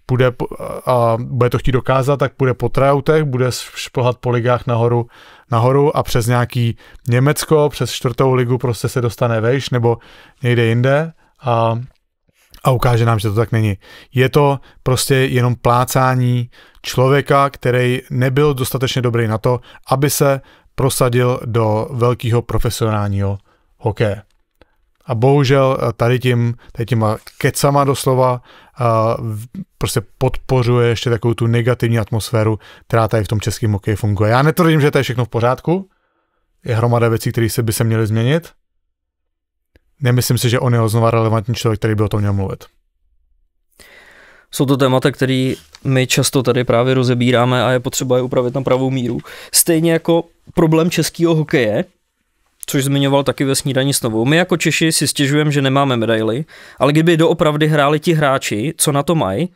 půjde eh, a bude to chtít dokázat, tak půjde po tryoutech, bude šplhat po ligách nahoru, nahoru a přes nějaký Německo, přes čtvrtou ligu prostě se dostane vejš nebo někde jinde a, a ukáže nám, že to tak není. Je to prostě jenom plácání člověka, který nebyl dostatečně dobrý na to, aby se prosadil do velkého profesionálního hokeje. A bohužel eh, tady tím, tady těma kecama doslova a eh, prostě podpořuje ještě takovou tu negativní atmosféru, která tady v tom českém hokeji funguje. Já netvrdím, že to je všechno v pořádku, je hromada věcí, které se by se měly změnit. Nemyslím si, že on je znova relevantní člověk, který by o tom měl mluvit. Jsou to témata, které my často tady právě rozebíráme a je potřeba je upravit na pravou míru. Stejně jako problém českého hokeje, což zmiňoval taky ve snídani s novou. My jako Češi si stěžujeme, že nemáme medaily, ale kdyby doopravdy hráli ti hráči, co na to mají,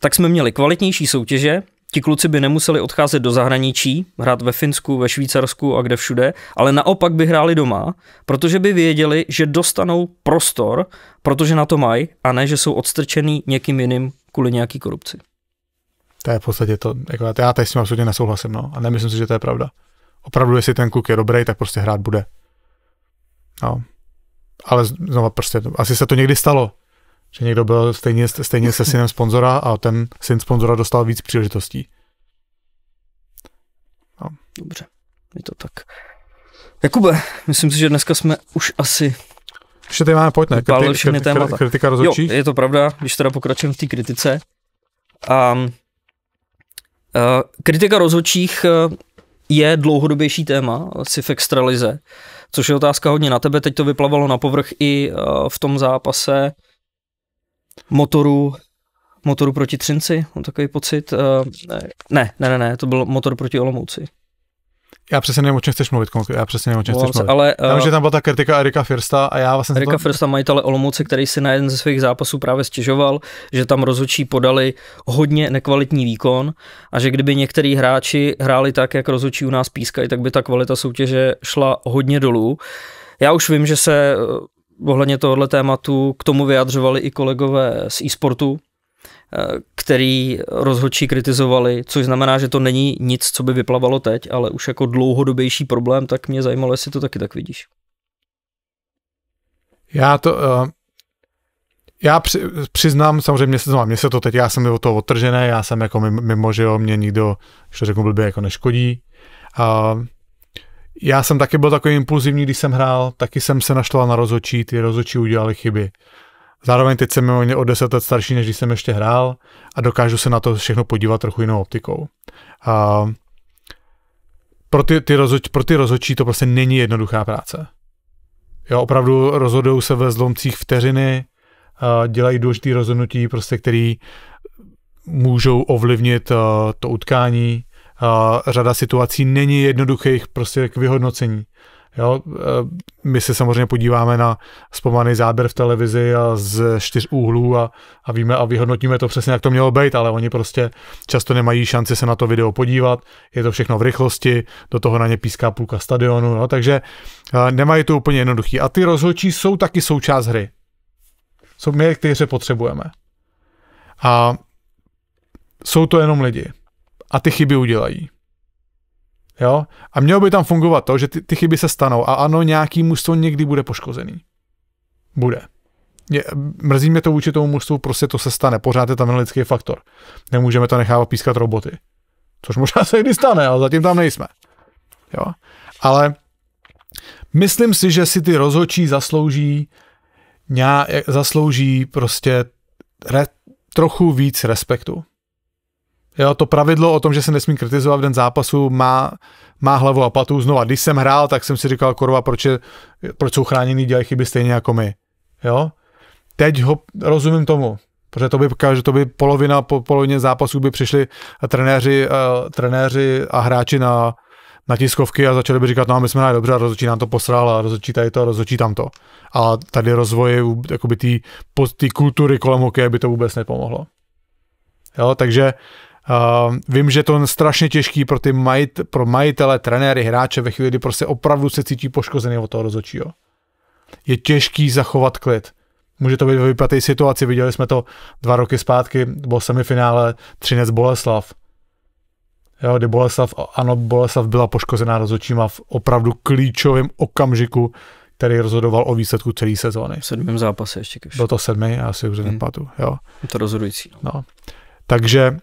tak jsme měli kvalitnější soutěže, ti kluci by nemuseli odcházet do zahraničí, hrát ve Finsku, ve Švýcarsku a kde všude, ale naopak by hráli doma, protože by věděli, že dostanou prostor, protože na to mají, a ne, že jsou odstrčený někým jiným kvůli nějaký korupci. To je v podstatě to, jako já tady s tím absolutně nesouhlasím, no, a nemyslím si, že to je pravda opravdu, jestli ten kluk je dobrý, tak prostě hrát bude. No. Ale znova prostě, asi se to někdy stalo, že někdo byl stejně, stejně se synem sponzora a ten syn sponzora dostal víc příležitostí. No. Dobře, je to tak. Jakube, myslím si, že dneska jsme už asi ještě tady máme, pojď, ne? Kriti- všechny témata. Kritika rozhodčích? Jo, je to pravda, když teda pokračujeme v té kritice. A, um, uh, kritika rozhodčích eh, je dlouhodobější téma si v extralize, což je otázka hodně na tebe. Teď to vyplavalo na povrch i eh, v tom zápase motoru motoru proti Třinci, mám takový pocit. Eh, ne, ne, ne, ne, to byl motor proti Olomouci. Já přesně nevím, o čem chceš mluvit Já přesně nevím, o čem no, chceš mluvit. Ale, uh, Já vím, eh, že tam byla ta kritika Erika Firsta a já vlastně... Erika to... Firsta, majitele Olomouce, který si na jeden ze svých zápasů právě stěžoval, že tam rozhodčí podali hodně nekvalitní výkon a že kdyby některý hráči hráli tak, jak rozhodčí u nás pískají, tak by ta kvalita soutěže šla hodně dolů. Já už vím, že se eh, ohledně tohoto tématu k tomu vyjadřovali i kolegové z e-sportu, který rozhodčí kritizovali, což znamená, že to není nic, co by vyplavalo teď, ale už jako dlouhodobější problém, tak mě zajímalo, jestli to taky tak vidíš. Já to, uh, já při, přiznám, samozřejmě, se, mně se to teď, já jsem o toho otržené, já jsem jako mimo, že jo, mě nikdo, když to řeknu blbě, jako neškodí. Uh, já jsem taky byl takový impulzivní, když jsem hrál, taky jsem se naštval na rozočí, ty rozočí udělali chyby. Zároveň teď jsem mimo o 10 let starší, než když jsem ještě hrál a dokážu se na to všechno podívat trochu jinou optikou. A pro ty, ty, rozhoč, pro ty rozhodčí to prostě není jednoduchá práce. Jo, opravdu rozhodují se ve zlomcích vteřiny, dělají důležité rozhodnutí, prostě, které můžou ovlivnit to utkání. Řada situací není jednoduchých prostě k vyhodnocení. Jo, eh, my se samozřejmě podíváme na zpomalený záběr v televizi a z čtyř úhlů a, a víme a vyhodnotíme to přesně, jak to mělo být, ale oni prostě často nemají šanci se na to video podívat, je to všechno v rychlosti, do toho na ně píská půlka stadionu, no, takže eh, nemají to úplně jednoduchý. A ty rozhodčí jsou taky součást hry. Jsou my, kteří se potřebujeme. A jsou to jenom lidi. A ty chyby udělají. Jo? A mělo by tam fungovat to, že ty, ty chyby se stanou a ano, nějaký mužstvo někdy bude poškozený. Bude. Je, mrzí mě to vůči tomu mužstvu, prostě to se stane, pořád je tam lidský faktor. Nemůžeme to nechávat pískat roboty. Což možná se někdy stane, ale zatím tam nejsme. Jo? Ale myslím si, že si ty rozhodčí zaslouží, nějak, zaslouží prostě re, trochu víc respektu. Jo, to pravidlo o tom, že se nesmí kritizovat v den zápasu, má, má hlavu a patu. Znova, když jsem hrál, tak jsem si říkal, korva, proč, je, proč jsou chráněný, dělají chyby stejně jako my. Jo? Teď ho rozumím tomu, protože to by, že to by polovina, po polovině zápasů by přišli eh, trenéři, uh, trenéři a hráči na, na tiskovky a začali by říkat, no my jsme hráli dobře a rozhodčí nám to posral a rozhodčí tady to a rozhodčí tam to. A tady rozvoji té kultury kolem hokeje by to vůbec nepomohlo. Jo, takže Uh, vím, že to je strašně těžký pro ty majit, pro majitele, trenéry, hráče ve chvíli, kdy prostě opravdu se cítí poškozený od toho rozhodčího. Je těžký zachovat klid. Může to být ve vypjaté situaci, viděli jsme to dva roky zpátky, bylo semifinále Třinec Boleslav. Jo, kdy Boleslav, ano, Boleslav byla poškozená rozhodčíma v opravdu klíčovém okamžiku, který rozhodoval o výsledku celé sezóny. V sedmém zápase ještě. Byl to sedmý, já si už hmm. Jo. To rozhodující. no. no. Takže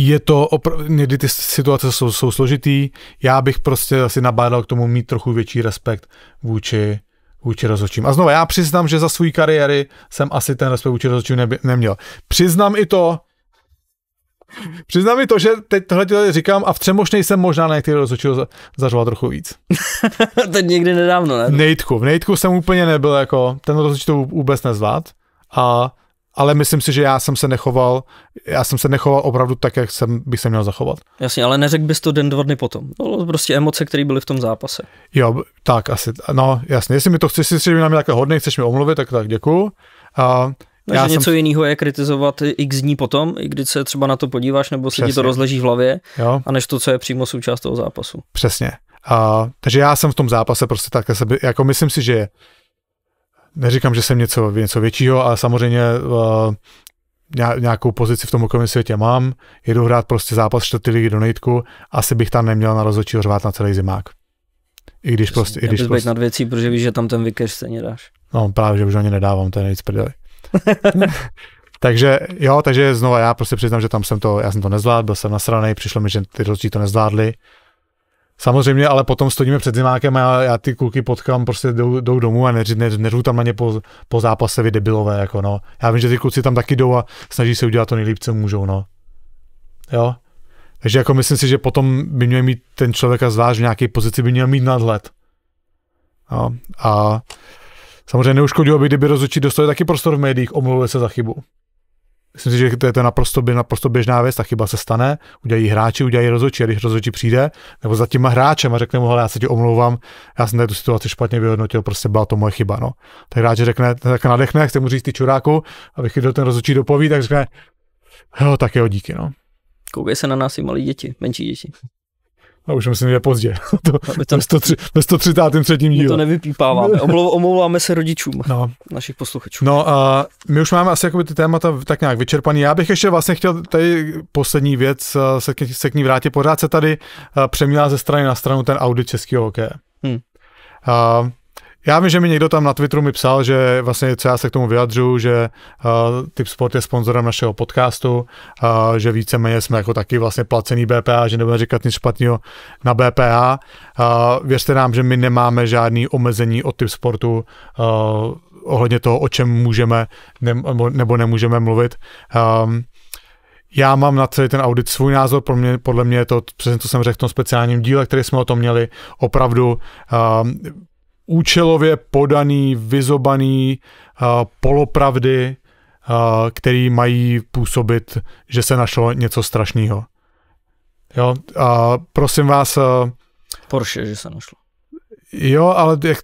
je to, opr- někdy ty situace jsou, jsou složitý, já bych prostě asi nabádal k tomu mít trochu větší respekt vůči, vůči rozhodčím. A znovu, já přiznám, že za svou kariéry jsem asi ten respekt vůči rozhodčím neby- neměl. Přiznám i to, Přiznám i to, že teď tohle tady říkám a v Třemošnej jsem možná na některý rozhodčil za, zařval trochu víc. to někdy nedávno, ne? Nejtku. V Nejtku jsem úplně nebyl jako, ten rozhodčí to vůbec nezvlád a ale myslím si, že já jsem se nechoval, já jsem se nechoval opravdu tak, jak jsem, bych se měl zachovat. Jasně, ale neřekl bys to den, dva dny potom. No, prostě emoce, které byly v tom zápase. Jo, tak asi, no jasně, jestli mi to chceš, jestli mi na mě takhle hodný, chceš mi omluvit, tak tak děkuju. A, takže já že jsem... jiného je kritizovat i x dní potom, i když se třeba na to podíváš, nebo se ti to rozleží v hlavě, jo. a než to, co je přímo součást toho zápasu. Přesně. A, takže já jsem v tom zápase prostě také jako myslím si, že neříkám, že jsem něco, něco většího, ale samozřejmě uh, nějakou pozici v tom hokejovém světě mám, jedu hrát prostě zápas čtvrtý ligy do nejtku, asi bych tam neměl na rozhodčí řvát na celý zimák. I když Přesný. prostě... I když prostě... nad věcí, protože víš, že tam ten vykeř se nedáš. No právě, že už ani nedávám, to je nejvíc prdeli. takže jo, takže znova já prostě přiznám, že tam jsem to, já jsem to nezvládl, byl jsem nasranej, přišlo mi, že ty rozhodčí to nezvládli. Samozřejmě, ale potom stojíme před zimákem a já ty kluky potkám, prostě jdou, jdou domů a neř, neř, neřu tam na ně po, po zápase vy debilové, jako no. Já vím, že ty kluci tam taky jdou a snaží se udělat to nejlíp, co můžou, no. Jo? Takže jako myslím si, že potom by měl mít ten člověk a zvlášť v nějaké pozici by měl mít nadhled. No. A samozřejmě neuškodilo by, kdyby rozhodčí dostali taky prostor v médiích, omluvili se za chybu. Myslím si, že to je to naprosto, naprosto běžná věc, ta chyba se stane, udělají hráči, udělají rozhodčí, a když rozhodčí přijde, nebo za těma hráčem a řekne mu, hele, já se ti omlouvám, já jsem tady tu situaci špatně vyhodnotil, prostě byla to moje chyba. No. Tak hráč řekne, tak nadechne, chce mu říct ty čuráku, abych do ten rozhodčí dopoví, tak řekne, jo, tak jo, díky. No. Koukej se na nás i malí děti, menší děti. A no, už myslím, že je pozdě. to, no, to, ve, 103, ve 133. díle. to nevypípáváme. Omlouváme se rodičům no. našich posluchačů. No a my už máme asi jakoby ty témata tak nějak vyčerpaný. Já bych ještě vlastně chtěl tady poslední věc, eh, se k, se k ní vrátit. Pořád se tady eh, přemílá ze strany na stranu ten audit českého hokeje. Hmm. Já vím, že mi někdo tam na Twitteru mi psal, že vlastně, co já se k tomu vyjadřuju, že uh, typ Sport je sponzorem našeho podcastu, uh, že víceméně jsme jako taky vlastně placený BPA, že nebudeme říkat nic špatného na BPA. Uh, eh, věřte nám, že my nemáme žádný omezení od typ Sportu uh, ohledně toho, o čem můžeme nebo, nebo nemůžeme mluvit. Um, já mám na celý ten audit svůj názor, pro mě, podle mě je to přesně, co jsem řekl v tom speciálním díle, který jsme o tom měli, opravdu um, účelově podaný, vyzobaný uh, polopravdy, uh, který mají působit, že se našlo něco strašného. Jo, uh, prosím vás... Uh, Porsche, že se našlo. Jo, ale jak,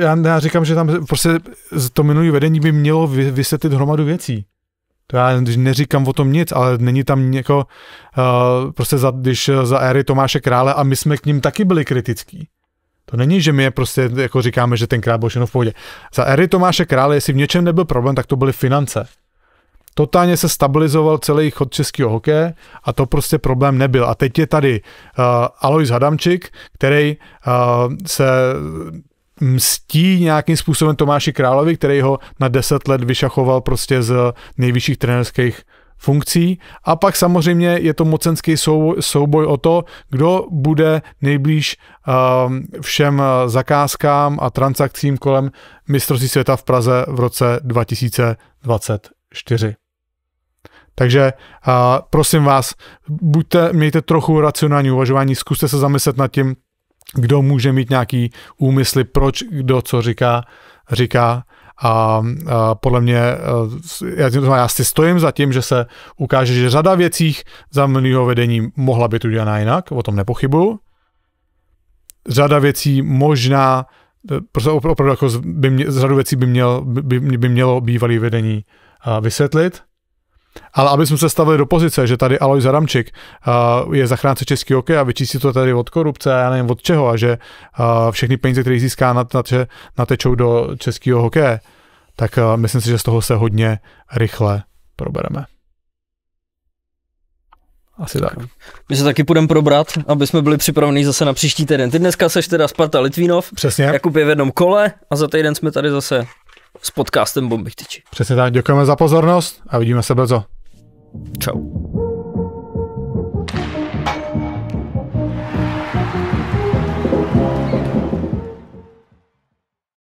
já, já říkám, že tam prostě to minulý vedení by mělo vy, vysvětlit hromadu věcí. To já neříkám o tom nic, ale není tam jako, uh, prostě za, když za éry Tomáše Krále a my jsme k ním taky byli kritický. To není, že my je prostě jako říkáme, že ten král byl všechno v pohodě. Za éry Tomáše Krále, jestli v něčem nebyl problém, tak to byly finance. Totálně se stabilizoval celý chod českého hokeje a to prostě problém nebyl. A teď je tady uh, Alois Hadamčik, který uh, se mstí nějakým způsobem Tomáši Královi, který ho na 10 let vyšachoval prostě z nejvyšších trenerských funkcí. A pak samozřejmě je to mocenský souboj, o to, kdo bude nejblíž ehm, všem eh, zakázkám a transakcím kolem mistrovství světa v Praze v roce 2024. Takže eh, prosím vás, buďte, mějte trochu racionální uvažování, zkuste se zamyslet nad tím, kdo může mít nějaký úmysly, proč kdo co říká, říká a, a podle mě, e, já, tím, já si stojím za tím, že se ukáže, že řada věcí za minulého vedení mohla být udělaná jinak, o tom nepochybuju. Řada věcí možná, e, prostě opravdu jako by mě, řadu věcí by, měl, by, by mělo bývalý vedení e, vysvětlit ale aby jsme se stavili do pozice, že tady Aloj Zaramčik uh, eh, je zachránce český hokej a vyčistí to tady od korupce a já nevím od čeho a že uh, všechny peníze, které získá, na natče, natečou do českého hokeje, tak uh, myslím si, že z toho se hodně rychle probereme. Asi tak. My se taky půjdeme probrat, aby jsme byli připraveni zase na příští týden. Ty dneska seš teda Sparta Litvínov. Přesně. Jakub je v jednom kole a za týden jsme tady zase s podcastem Bombichtiči. Přesně tak, děkujeme za pozornost a vidíme se brzo. Čau.